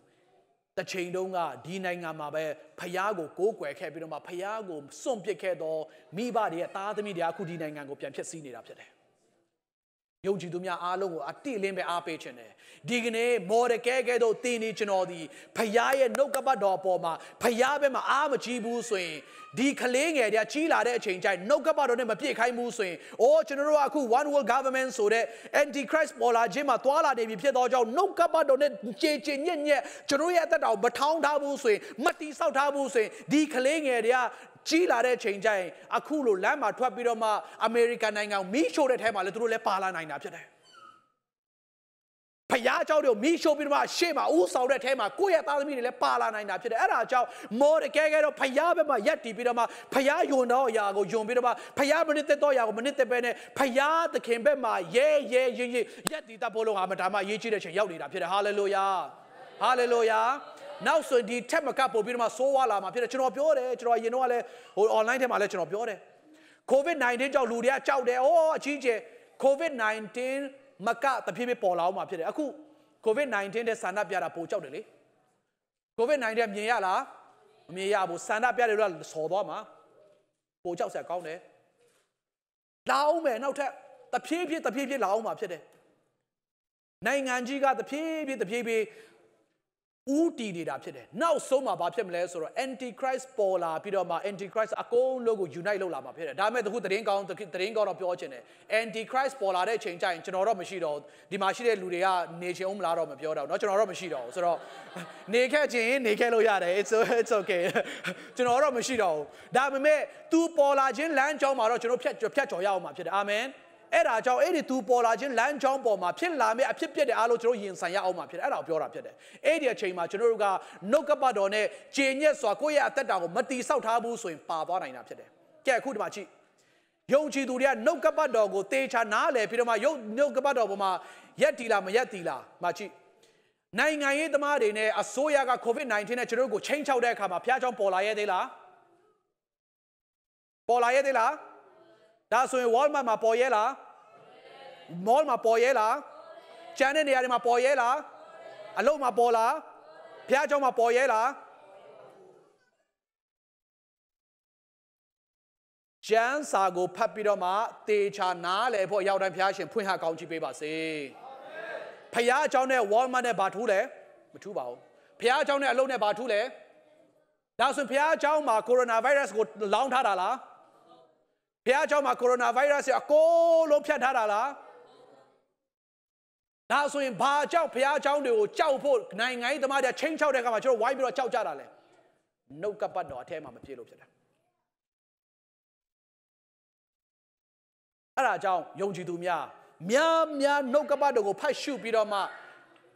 တချိန်တုန်းကဒီနိုင်ငံမှာပဲဖျားကိုကိုးကွယ်ခဲ့ပြီးတော့မှဖျားကိုစွန့်ပစ်ခဲ့တော့မိဘတွေရဲ့သားသမီးတွေအခုဒီနိုင်ငံကိုပြန်ဖြစ်စည်းနေတာဖြစ်တယ်ယုံကြည်သူများအားလုံးကိုအတိလင်းပဲအားပေးခြင်းတယ်ဒီကနေ့မော်ဒကဲကဲတို့တင်နေကျွန်တော်ဒီဖရားရဲ့နှုတ်ကပတ်တော်အပေါ်မှာဖရားဘက်မှာအားမကြီးဘူးဆိုရင်ဒီကလေးငယ်တွေကကြီးလာတဲ့အချိန်ကျရင်နှုတ်ကပတ်တော်နဲ့မပြည့်ခိုင်းဘူးဆိုရင်အိုးကျွန်တော်တို့ကအခု one world government ဆိုတဲ့ anti christ ပေါ်လာခြင်းမှာတွာလာနေပြီဖြစ်သောကြောင့်နှုတ်ကပတ်တော်နဲ့ကြည်ကြည်ညက်ညက်ကျွန်တော်ရဲ့အသက်တော်မထောင်းထားဘူးဆိုရင်မတီးဆောက်ထားဘူးဆိုရင်ဒီကလေးငယ်တွေကကြီးလာတဲ့အချိန်ကျရင်အခုလိုလမ်းမှာထွက်ပြီးတော့မှအမေရိကန်နိုင်ငံမီးရှို့တဲ့ထဲမှာလည်းသူတို့လည်းပါလာနိုင်တာဖြစ်တယ်ဖရားเจ้าတို့မီးရှို့ပြီးတော့ရှေ့မှာဥဆောင်တဲ့ထဲမှာကိုယ့်ရဲ့သားသမီးတွေလည်းပါလာနိုင်တာဖြစ်တယ်အဲ့ဒါကြောင့်မော်တကယ်ကတော့ဖရားဘက်မှာယက်တီပြီးတော့မှဖရားယွန်တော့အရာကိုယွန်ပြီးတော့မှဖရားမနစ်သက်တော့အရာကိုမနစ်သက်ပဲနဲ့ဖရားသခင်ဘက်မှာရဲရဲရင်ရင်ယက်တီတတ်ဖို့လို့ဟာမှဒါမှအရေးကြီးတဲ့ချိန်ရောက်နေတာဖြစ်တယ်ဟာလေလုယာဟာလေလုယာနောက်ဆိုဒီထက်မကပို့ပြီးတော့မှဆိုးဝါလာမှာဖြစ်တယ်ကျွန်တော်ပြောတယ်ကျွန်တော်ရင်တော့လည်းဟို online ထဲမှာလည်းကျွန်တော်ပြောတယ် covid-19 ကြောင့်လူတွေကကြောက်တယ်အော်အကြီးကျယ် covid-19 မကတဖြည်းဖြည်းပေါ်လာအောင်မှာဖြစ်တယ်အခု covid-19 တဲ့ဆန္ဒပြတာပိုကြောက်တယ်လေ covid-19 ကမြင်ရလားမမြင်ရဘူးဆန္ဒပြတယ်လို့ကစော်သွားမှာပိုကြောက်စရာကောင်းတယ်လာအောင်မယ်နောက်ထပ်တဖြည်းဖြည်းတဖြည်းဖြည်းလာအောင်မှာဖြစ်တယ်နိုင်ငံကြီးကတဖြည်းဖြည်းတဖြည်းဖြည်းဥတီနေတာဖြစ်တယ်နောက်ဆုံးမှာဘာဖြစ်မလဲဆိုတော့ antichrist ပေါ်လာပြီးတော့မှ antichrist အကုန်လုံးကို unite လုပ်လာမှာဖြစ်တယ်ဒါပေမဲ့တခုသတင်းကောင်းသတင်းကောင်းတော့ပြောချင်တယ် antichrist ပေါ်လာတဲ့အချိန်ကျရင်ကျွန်တော်တော့မရှိတော့ဒီမှာရှိတဲ့လူတွေကနေချင်အောင်မလားတော့မပြောတော့เนาะကျွန်တော်တော့မရှိတော့ဘူးဆိုတော့နေခဲ့ခြင်းနေခဲ့လို့ရတယ် it's it's okay ကျွန်တော်တော့မရှိတော့ဘူးဒါပေမဲ့ तू ပေါ်လာခြင်းလမ်းကြောင်းမှာတော့ကျွန်တော်ဖြတ်ဖြတ်ကျော်ရအောင်မှာဖြစ်တယ်အာမင်အဲ့ဒါကြောင့်အဲ့ဒီသူပေါ်လာခြင်းလမ်းကြောင်းပေါ်မှာဖြစ်လာမယ့်အဖြစ်ပြက်တဲ့အားလုံးကျွန်တော်ရင်ဆိုင်ရအောင်မှာဖြစ်တယ်အဲ့ဒါကိုပြောတာဖြစ်တယ်အဲ့ဒီအချိန်မှာကျွန်တော်တို့ကနှုတ်ကပတ်တော်နဲ့ခြေညက်စွာကိုယ့်ရဲ့အသက်တာကိုမတိဆောက်ထားဘူးဆိုရင်ပါသွားနိုင်တာဖြစ်တယ်ကြည့်အခုဒီမှာကြည့်ယုံကြည်သူတွေကနှုတ်ကပတ်တော်ကိုသေချာနားလည်ပြီးတော့မှယုံနှုတ်ကပတ်တော်ပေါ်မှာရက်တီလာမရက်တီလာမကြည့်နိုင်ငံရေးသမားတွေနဲ့အစိုးရက COVID-19 နဲ့ကျွန်တော်တို့ကိုချိန်ချောက်တဲ့အခါမှာဖျားချောင်းပေါ်လာရဲသေးလားပေါ်လာရဲသေးလားဒါဆိုရင် Walmart မှာပေါ်ရဲလား mall မှာပေါ်ရဲလားကျန်တဲ့နေရာတွေမှာပေါ်ရဲလားအလုပ်မှာပေါ်လားဘုရားကျောင်းမှာပေါ်ရဲလားကျမ်းစာကိုဖတ်ပြီးတော့မှတေချာနားလည်ဖို့ရောက်တိုင်းဘုရားရှင်ဖွင့်ဟကောင်းချီးပေးပါစေဘုရားအကြောင်းနဲ့ Walmart နဲ့ဘာထူးလဲမထူးပါဘူးဘုရားအကြောင်းနဲ့အလုပ်နဲ့ဘာထူးလဲဒါဆိုရင်ဘုရားအကြောင်းမှာကိုရိုနာဗိုင်းရပ်စ်ကိုလောင်းထားတာလားဘုရားကျောင်းမှာကိုရိုနာဗိုင်းရပ်စ်ရအကုန်လုံးဖြတ်ထားတာလားဒါဆိုရင်ဘာကြောင့်ဘုရားကျောင်းတွေကိုကြောက်ဖို့နိုင်ငံရေးသမားတွေချင်းချောက်တဲ့အခါမှာကျွန်တော်ဝိုင်းပြီးတော့ကြောက်ကြတာလဲနှုတ်ကပတ်တော်အထဲမှာမပြေလို့ဖြစ်တာအဲ့ဒါကြောင့်ယုံကြည်သူများများများနှုတ်ကပတ်တော်ကိုဖတ်ရှုပြီးတော့မှ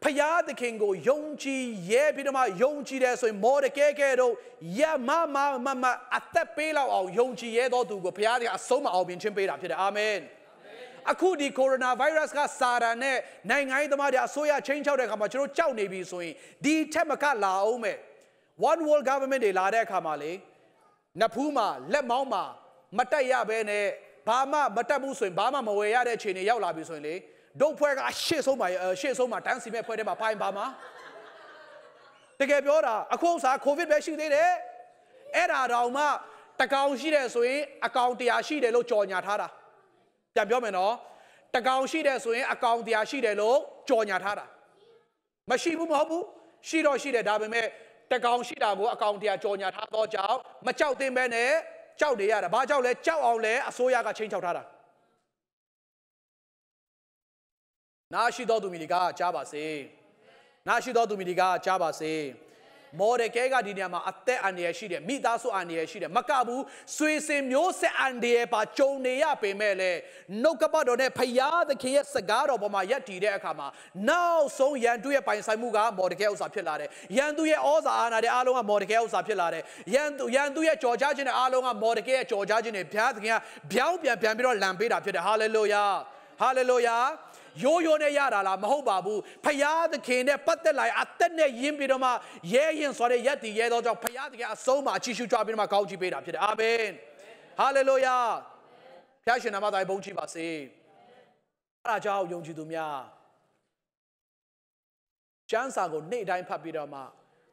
ဖယားသခင်ကိုယုံကြည်ရဲပြီးတော့မှယုံကြည်တယ်ဆိုရင် မောတကဲကဲတော့ယမမမမအသက်ပေးလောက်အောင်ယုံကြည်ရဲသောသူကိုဖယားသခင်အဆုံးမအောင်ပြင်ချင်းပေးတာဖြစ်တယ်အာမင်အခုဒီကိုရိုနာဗိုင်းရပ်စ်ကစာရန်နဲ့နိုင်ငံရေးသမားတွေအစိုးရချင်းချောက်တဲ့အခါမှာကျွန်တော်ကြောက်နေပြီဆိုရင်ဒီထက်မကလာအောင်မယ် one world government တွေလာတဲ့အခါမှာလေနဖူးမှာလက်မောင်းမှာမတက်ရဘဲနဲ့ဘာမှမတက်ဘူးဆိုရင်ဘာမှမဝယ်ရတဲ့အခြေအနေရောက်လာပြီဆိုရင်လေဒုတ်ဖွဲ့ကရှေ့ဆုံးမှာရှေ့ဆုံးမှာတန်းစီမဲ့ဖွဲ့ထဲမှာပိုင်ပါမှာတကယ်ပြောတာအခုစားကိုဗစ်ပဲရှိသေးတယ်အဲ့ဒါတောင်မှတကောင်ရှိတယ်ဆိုရင် အကောင်တရားရှိတယ်လို့ကြော်ညာထားတာပြန်ပြောမယ်နော်တကောင်ရှိတယ်ဆိုရင်အကောင်တရားရှိတယ်လို့ကြော်ညာထားတာမရှိဘူးမဟုတ်ဘူးရှိတော့ရှိတယ်ဒါပေမဲ့တကောင်ရှိတာကိုအကောင်တရားကြော်ညာထားတော့ကြောင့်မကြောက်သင့်ပဲနဲ့ကြောက်နေရတာဘာကြောက်လဲကြောက်အောင်လဲအစိုးရကချိန်ချောက်ထားတာနားရှိသောသူမြည်ကကြားပါစေနားရှိသောသူမြည်ကကြားပါစေမော်ဒယ်ကဲကဒီနေရာမှာအသက်အန္တရာယ်ရှိတယ်မိသားစုအန္တရာယ်ရှိတယ်မကဘူးဆွေစင်မျိုးဆက်အန္တရာယ်ပါကြုံနေရပေမဲ့လည်းနှုတ်ကပတ်တော်နဲ့ဖရာသခင်ရဲ့စကားတော်ပေါ်မှာယက်တည်တဲ့အခါမှာနောက်ဆုံးရန်သူရဲ့ပိုင်ဆိုင်မှုကမော်ဒယ်ကဲဥစ္စာဖြစ်လာတယ်ရန်သူရဲ့ဩဇာအာဏာတွေအားလုံးကမော်ဒယ်ကဲဥစ္စာဖြစ်လာတယ်ရန်သူရန်သူရဲ့ကြော်ကြားခြင်းတွေအားလုံးကမော်ဒယ်ကဲရဲ့ကြော်ကြားခြင်းတွေဘုရားသခင်ကပြောင်းပြန်ပြန်ပြီးတော့လံပေးတာဖြစ်တယ်ဟာလေလုယာဟာလေလုယာရိုးရိုးနဲ့ရတာလားမဟုတ်ပါဘူးဖယားသခင်နဲ့ပတ်သက်လာရင်အသက်နဲ့ယင်းပြီးတော့မှရဲရင်ဆိုတဲ့ရက်တည်ရဲသောကြောင့်ဖယားသခင်အဆုံးမှာအချီးကျူးကြပြီးတော့မှကောင်းချီးပေးတာဖြစ်တယ်အာမင်ဟာလေလုယာဖျားရှင်နာမတော်ဘုန်းကြီးပါစေအဲ့ဒါကြောင့်ယုံကြည်သူများကျမ်းစာကိုနေ့တိုင်းဖတ်ပြီးတော့မှ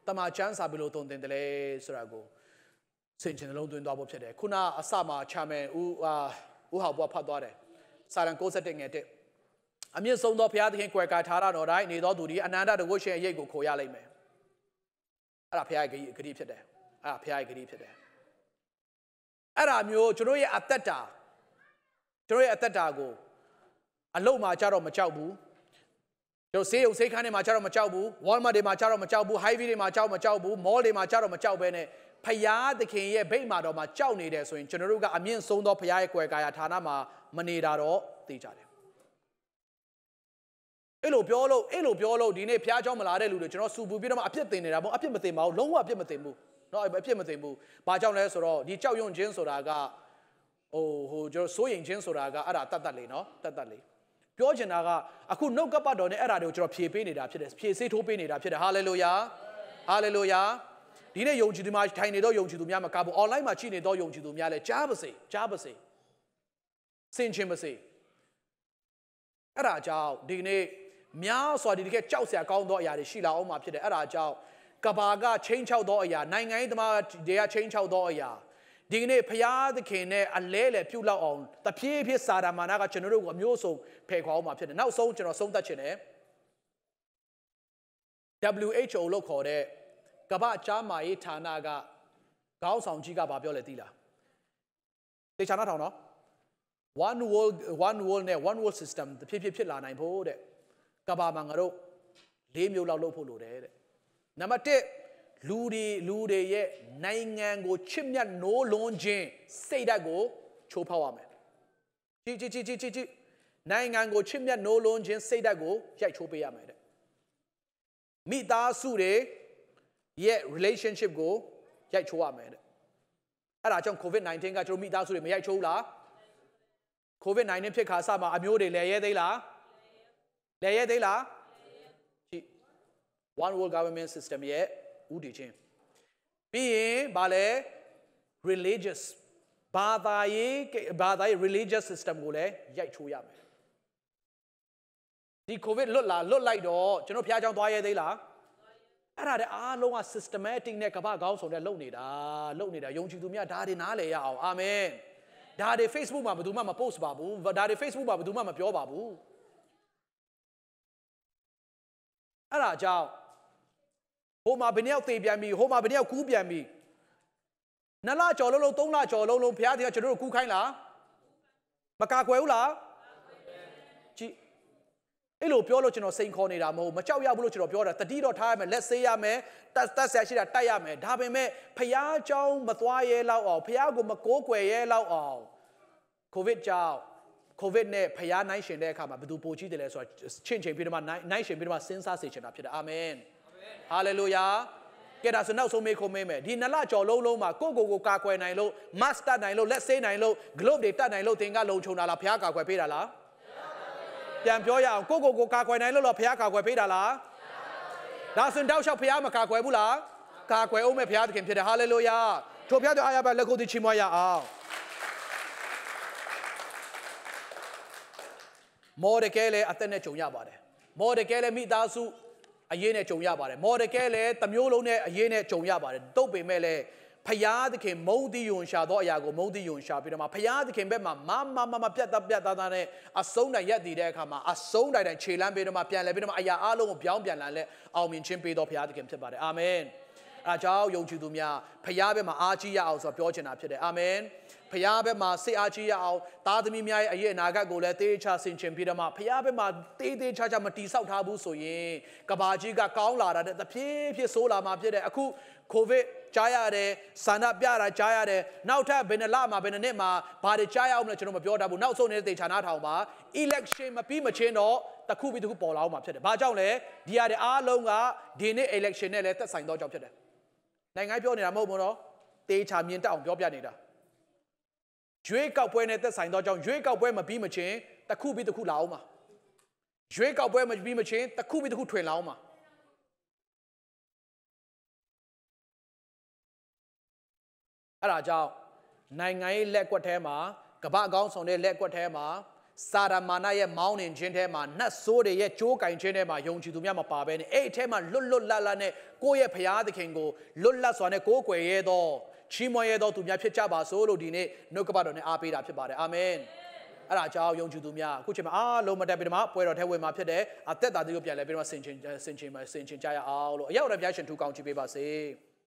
တမန်ကျမ်းစာဘယ်လိုသုံးသင်တယ်လဲဆိုတာကိုစင်ချင်နှလုံးသွင်းသွားဖို့ဖြစ်တယ်ခုနအစမှာချာမယ်ဦးအာဦးဟောက်ဘွားဖတ်သွားတယ်စာရန်61ငယ်1အမြင့်ဆုံးသောဘုရားသခင်ကွယ်ကာထားတာတော်တိုင်းနေသောသူသည်အနန္တတကုရှင်အရေးကိုခိုရလိမ့်မယ်အဲ့ဒါဘုရားရဲ့ဂရီဖြစ်တယ်အဲ့ဒါဘုရားရဲ့ဂရီဖြစ်တယ်အဲ့ဒါမျိုး ကျွန်တော်ရဲ့အသက်တာကျွန်တော်ရဲ့အသက်တာကိုအလုံးမှာကြတော့မကြောက်ဘူးတို့ဆေးရုံဆေးခန်းတွေမှာကြတော့မကြောက်ဘူး Walmart တွေမှာကြတော့မကြောက်ဘူး Hy-Vee တွေမှာကြောက်မကြောက်ဘူး Mall တွေမှာကြတော့မကြောက်ဘဲနဲ့ဖရာသခင်ရဲ့ဗိမာတော်မှာကြောက်နေတယ်ဆိုရင်ကျွန်တော်တို့ကအမြင့်ဆုံးသောဖရာရဲ့ကွယ်ကာယဌာနမှာမနေတာတော့သိကြတယ်အဲ့လိုပြောလို့အဲ့လိုပြောလို့ဒီနေ့ဖျားเจ้าမလာတဲ့လူတွေကျွန်တော်စူပူပြီးတော့မှအပြစ်တင်နေတာပေါ့အပြစ်မတင်ပါဘူးလုံးဝအပြစ်မတင်ဘူးเนาะအပြစ်မတင်ဘူးဘာကြောင့်လဲဆိုတော့ဒီကြောက်ရွံ့ခြင်းဆိုတာကဟိုဟိုကျွန်တော်စိုးရိမ်ခြင်းဆိုတာကအဲ့ဒါတတ်တတ်လေးเนาะတတ်တတ်လေးပြောချင်တာကအခုနှုတ်ကပတ်တော်နဲ့အဲ့ဒါတွေကိုကျွန်တော်ဖြေပေးနေတာဖြစ်တယ်ဖြေဆေးထိုးပေးနေတာဖြစ်တယ်ဟာလေလုယာဟာလေလုယာဒီနေ့ယုံကြည်သူများထိုင်နေတော့ယုံကြည်သူများမကဘူး online မှာကြည့်နေတော့ယုံကြည်သူများလည်းကြားပါစေကြားပါစေစင်ချင်ပါစေအဲ့ဒါကြောင့်ဒီနေ့များစွာဒီတကယ်ကြောက်စရာကောင်းသောအရာတွေရှိလာအောင်မှာဖြစ်တယ်အဲ့ဒါကြောင့်ကဘာကချင်းချောက်သောအရာ နိုင်ငံရေးသမားတွေကချင်းချောက်သောအရာဒီကနေ့ဖျားသခင်နဲ့အလဲလဲပြုတ်လောက်အောင်တပြေးဖြည်းစာရမာနာကကျွန်တော်တို့ကိုအမျိုးဆုံးဖယ်ခေါ်အောင်မှာဖြစ်တယ်နောက်ဆုံးကျွန်တော်ဆုံးသက်ခြင်းတယ် WHO လို့ခေါ်တဲ့ကမ္ဘာကြားမာရေးဌာနကခေါင်းဆောင်ကြီးကဗာပြောလဲသိလားတေချာနာထောင်နော် one world one world နဲ့ one world system တဖြည်းဖြည်းဖြစ်လာနိုင်ဖို့တဲ့ကဘာမှာငါတို့၄မျိုးလောက်လုပ်ဖို့လိုတယ်တဲ့နံပါတ်1လူတွေလူတွေရဲ့နိုင်ငံကိုချစ်မြတ်နိုးလွန်ခြင်းစိတ်ဓာတ်ကိုချိုးဖောက်ရမယ်ကြည့်ကြည့်ကြည့်ကြည့်ကြည့်နိုင်ငံကို ချစ်မြတ်နိုးလွန်ခြင်းစိတ်ဓာတ်ကိုရိုက်ချိုးပေးရမယ်တဲ့မိသားစုတွေရဲ့ relationship ကိုရိုက်ချိုးရမယ်တဲ့အဲ့ဒါကြောင့် covid-19 ကကျွန်တော်မိသားစုတွေမရိုက်ချိုးဘူးလား covid-19 ဖြစ်ခါစမှာအမျိုးတွေလည်းရဲသေးလားလဲရဲသေးလားကြည့် one world government system ရဲ့ဥတည်ခြင်းပြီးရင်ဗာလဲ religious ဘာသာရေးဘာသာရေး religious system ကိုလည်းရိုက်ချိုးရမယ်ဒီ covid လွတ်လာလွတ်လိုက်တော့ကျွန်တော်ဖျားချောင်းသွားရဲသေးလားအဲ့ဒါတည်းအားလုံးက systematic နဲ့ကမ္ဘာကောင်းဆုံးနဲ့လုပ်နေတာလုပ်နေတာယုံကြည်သူများဒါတွေနားလည်ရအောင်အာမင်ဒါတွေ Facebook မှာဘယ်သူမှမ post ပါဘူးဒါတွေ Facebook မှာဘယ်သူမှမပြောပါဘူးအဲ့ဒါကြောင့်ဟိုမှာဘယ်နှယောက်သေပြန်ပြီဟိုမှာဘယ်နှယောက်ကူးပြန်ပြီနှစ်လကျော်လုံးလုံးသုံးလကျော်လုံးလုံးဘုရားတရားကျွန်တော်တို့ကူးခိုင်းလားမကာကွယ်ဘူးလားကြည့်အဲ့လိုပြောလို့ကျွန်တော်စိန်ခေါ်နေတာမဟုတ်မကြောက်ရဘူးလို့ကျွန်တော်ပြောတာတတိတော့ထားရမယ်လက်ဆေးရမယ်တတ်တတ်ဆရာရှိတာတိုက်ရမယ်ဒါပေမဲ့ဖရားเจ้าမသွားရဲလောက်အောင်ဖရားကိုမကိုးကွယ်ရဲလောက်အောင်ကိုဗစ်ကြောင့်ကိုဗစ်နဲ့ဖျားနိုင်ရှင်တဲ့အခါမှာဘယ်သူပိုကြီးတယ်လဲဆိုတာချင့်ချိန်ပြီးတော့မှနိုင်ရှင်ပြီးတော့မှစဉ်းစားစေချင်တာဖြစ်တယ်အာမင်ဟာလေလုယာကဲဒါဆိုနောက်ဆုံးမေးခွန်းမေးမယ်ဒီနလကြော်လုံးလုံးမှာကိုကိုကိုကာကွယ်နိုင်လို့မတ်တတ်နိုင်လို့လက်ဆေးနိုင်လို့ globe တွေတတ်နိုင်လို့သင်ကလုံခြုံတာလားဖျားကာကွယ်ပေးတာလားပြန်ပြောရအောင်ကိုကိုကိုကာကွယ်နိုင်လို့တော့ဖျားကာကွယ်ပေးတာလားဒါဆိုရင်တောက်လျှောက်ဖျားမကာကွယ်ဘူးလားကာကွယ်အောင်မဲ့ဖျားသခင်ဖြစ်တယ်ဟာလေလုယာထို့ဖျားတို့အားရပါလက်ကိုတီးချီးမွားရအောင်မော်ဒကဲလည်းအသက်နဲ့ကြုံရပါတယ်မော်ဒကဲလည်းမိသားစုအရေးနဲ့ကြုံရပါတယ်မော်ဒကဲလည်းတမျိုးလုံးနဲ့အရေးနဲ့ကြုံရပါတယ်တုတ်ပေမဲ့လည်းဖယားသခင်မုံတီယွန်ရှာတော့အရာကိုမုံတီယွန်ရှာပြီးတော့မှဖယားသခင်ဘက်မှာမမမမပြတ်သားပြတ်သားသားနဲ့အဆုံးတိုင်ရက်တည်တဲ့အခါမှာအဆုံးတိုင်တိုင်ခြေလမ်းပြီးတော့မှပြန်လဲပြီးတော့မှအရာအလုံးကိုပြောင်းပြန်လာလဲအောင်မြင်ခြင်းပေးတော်ဖယားသခင်ဖြစ်ပါတယ်အာမင်အားကြောင့်ယုံကြည်သူများဖယားဘက်မှာအားကြီးရအောင်ဆိုတော့ပြောချင်တာဖြစ်တယ်အာမင်ဖရားဘက်မှာစိတ်အားကြီးရအောင်သားသမီးများရဲ့အရေးအနာဂတ်ကိုလည်းတေးချဆင်ခြင်ပြီးတော့မှဖရားဘက်မှာတေးသေးချာချာမတီဆောက်ထားဘူးဆိုရင်ကဘာကြီးကကောင်းလာတာတဲ့တဖြည်းဖြည်းဆိုးလာမှာဖြစ်တဲ့အခုကိုဗစ်ကြားရတယ်ဆန္ဒပြတာကြားရတယ်နောက်ထပ်ဘယ်နှလမှာဘယ်နှနှစ်မှာဘာတွေကြားရအောင်လဲကျွန်တော်မပြောတတ်ဘူးနောက်ဆုံးနေတဲ့တေချာနာထောင်ပါ election မပြီးမချင်းတော့တခုပြီးတခုပေါ်လာအောင်မှာဖြစ်တယ်ဘာကြောင့်လဲဒီရတဲ့အားလုံးကဒီနေ့ election နဲ့လည်းသက်ဆိုင်တော့ကြောင့်ဖြစ်တယ်နိုင်ငံပြောနေတာမဟုတ်ဘူးတော့တေချာမြင်တက်အောင်ပြောပြနေတာရွေးကောက်ပွဲနဲ့သက်ဆိုင်သောကြောင့်ရွေးကောက်ပွဲမပြီးမချင်းတစ်ခုပြီးတစ်ခုလာအောင်ပါရွေးကောက်ပွဲမပြီးမချင်းတစ်ခုပြီးတစ်ခုထွင်လာအောင်ပါအဲ့ဒါကြောင့်နိုင်ငံရေးလက်ကွက်ထဲမှာကမ္ဘာအကောင်းဆုံးတဲ့လက်ကွက်ထဲမှာစာရမာနရဲ့မောင်းနှင်ခြင်းထဲမှာနတ်ဆိုးတွေရဲ့ကြိုးကင်ခြင်းထဲမှာယုံကြည်သူများမပါဘဲနဲ့အဲ့အထဲမှာလွတ်လွတ်လပ်လပ်နဲ့ကိုယ့်ရဲ့ဖရာသခင်ကိုလွတ်လပ်စွာနဲ့ကိုယ်ကွယ်ရဲသောချီးမွမ်းရသောသူများဖြစ်ကြပါစို့လို့ဒီနေ့နှုတ်ကပတော်နဲ့အားပေးတာဖြစ်ပါတယ်အာမင်အဲ့ဒါအကြောင်းယုံကြည်သူများအခုချိန်မှာအားလုံးမတက်ပြီးတော့မှပွဲတော်ထဲဝင်မှာဖြစ်တယ်အသက်တာတွေကိုပြန်လဲပြီးတော့ဆင်ခြင်ဆင်ခြင်ဆင်ခြင်ကြရအောင်လို့အရောက်ရပြရှင်ထူကောင်းချီးပေးပါစေ။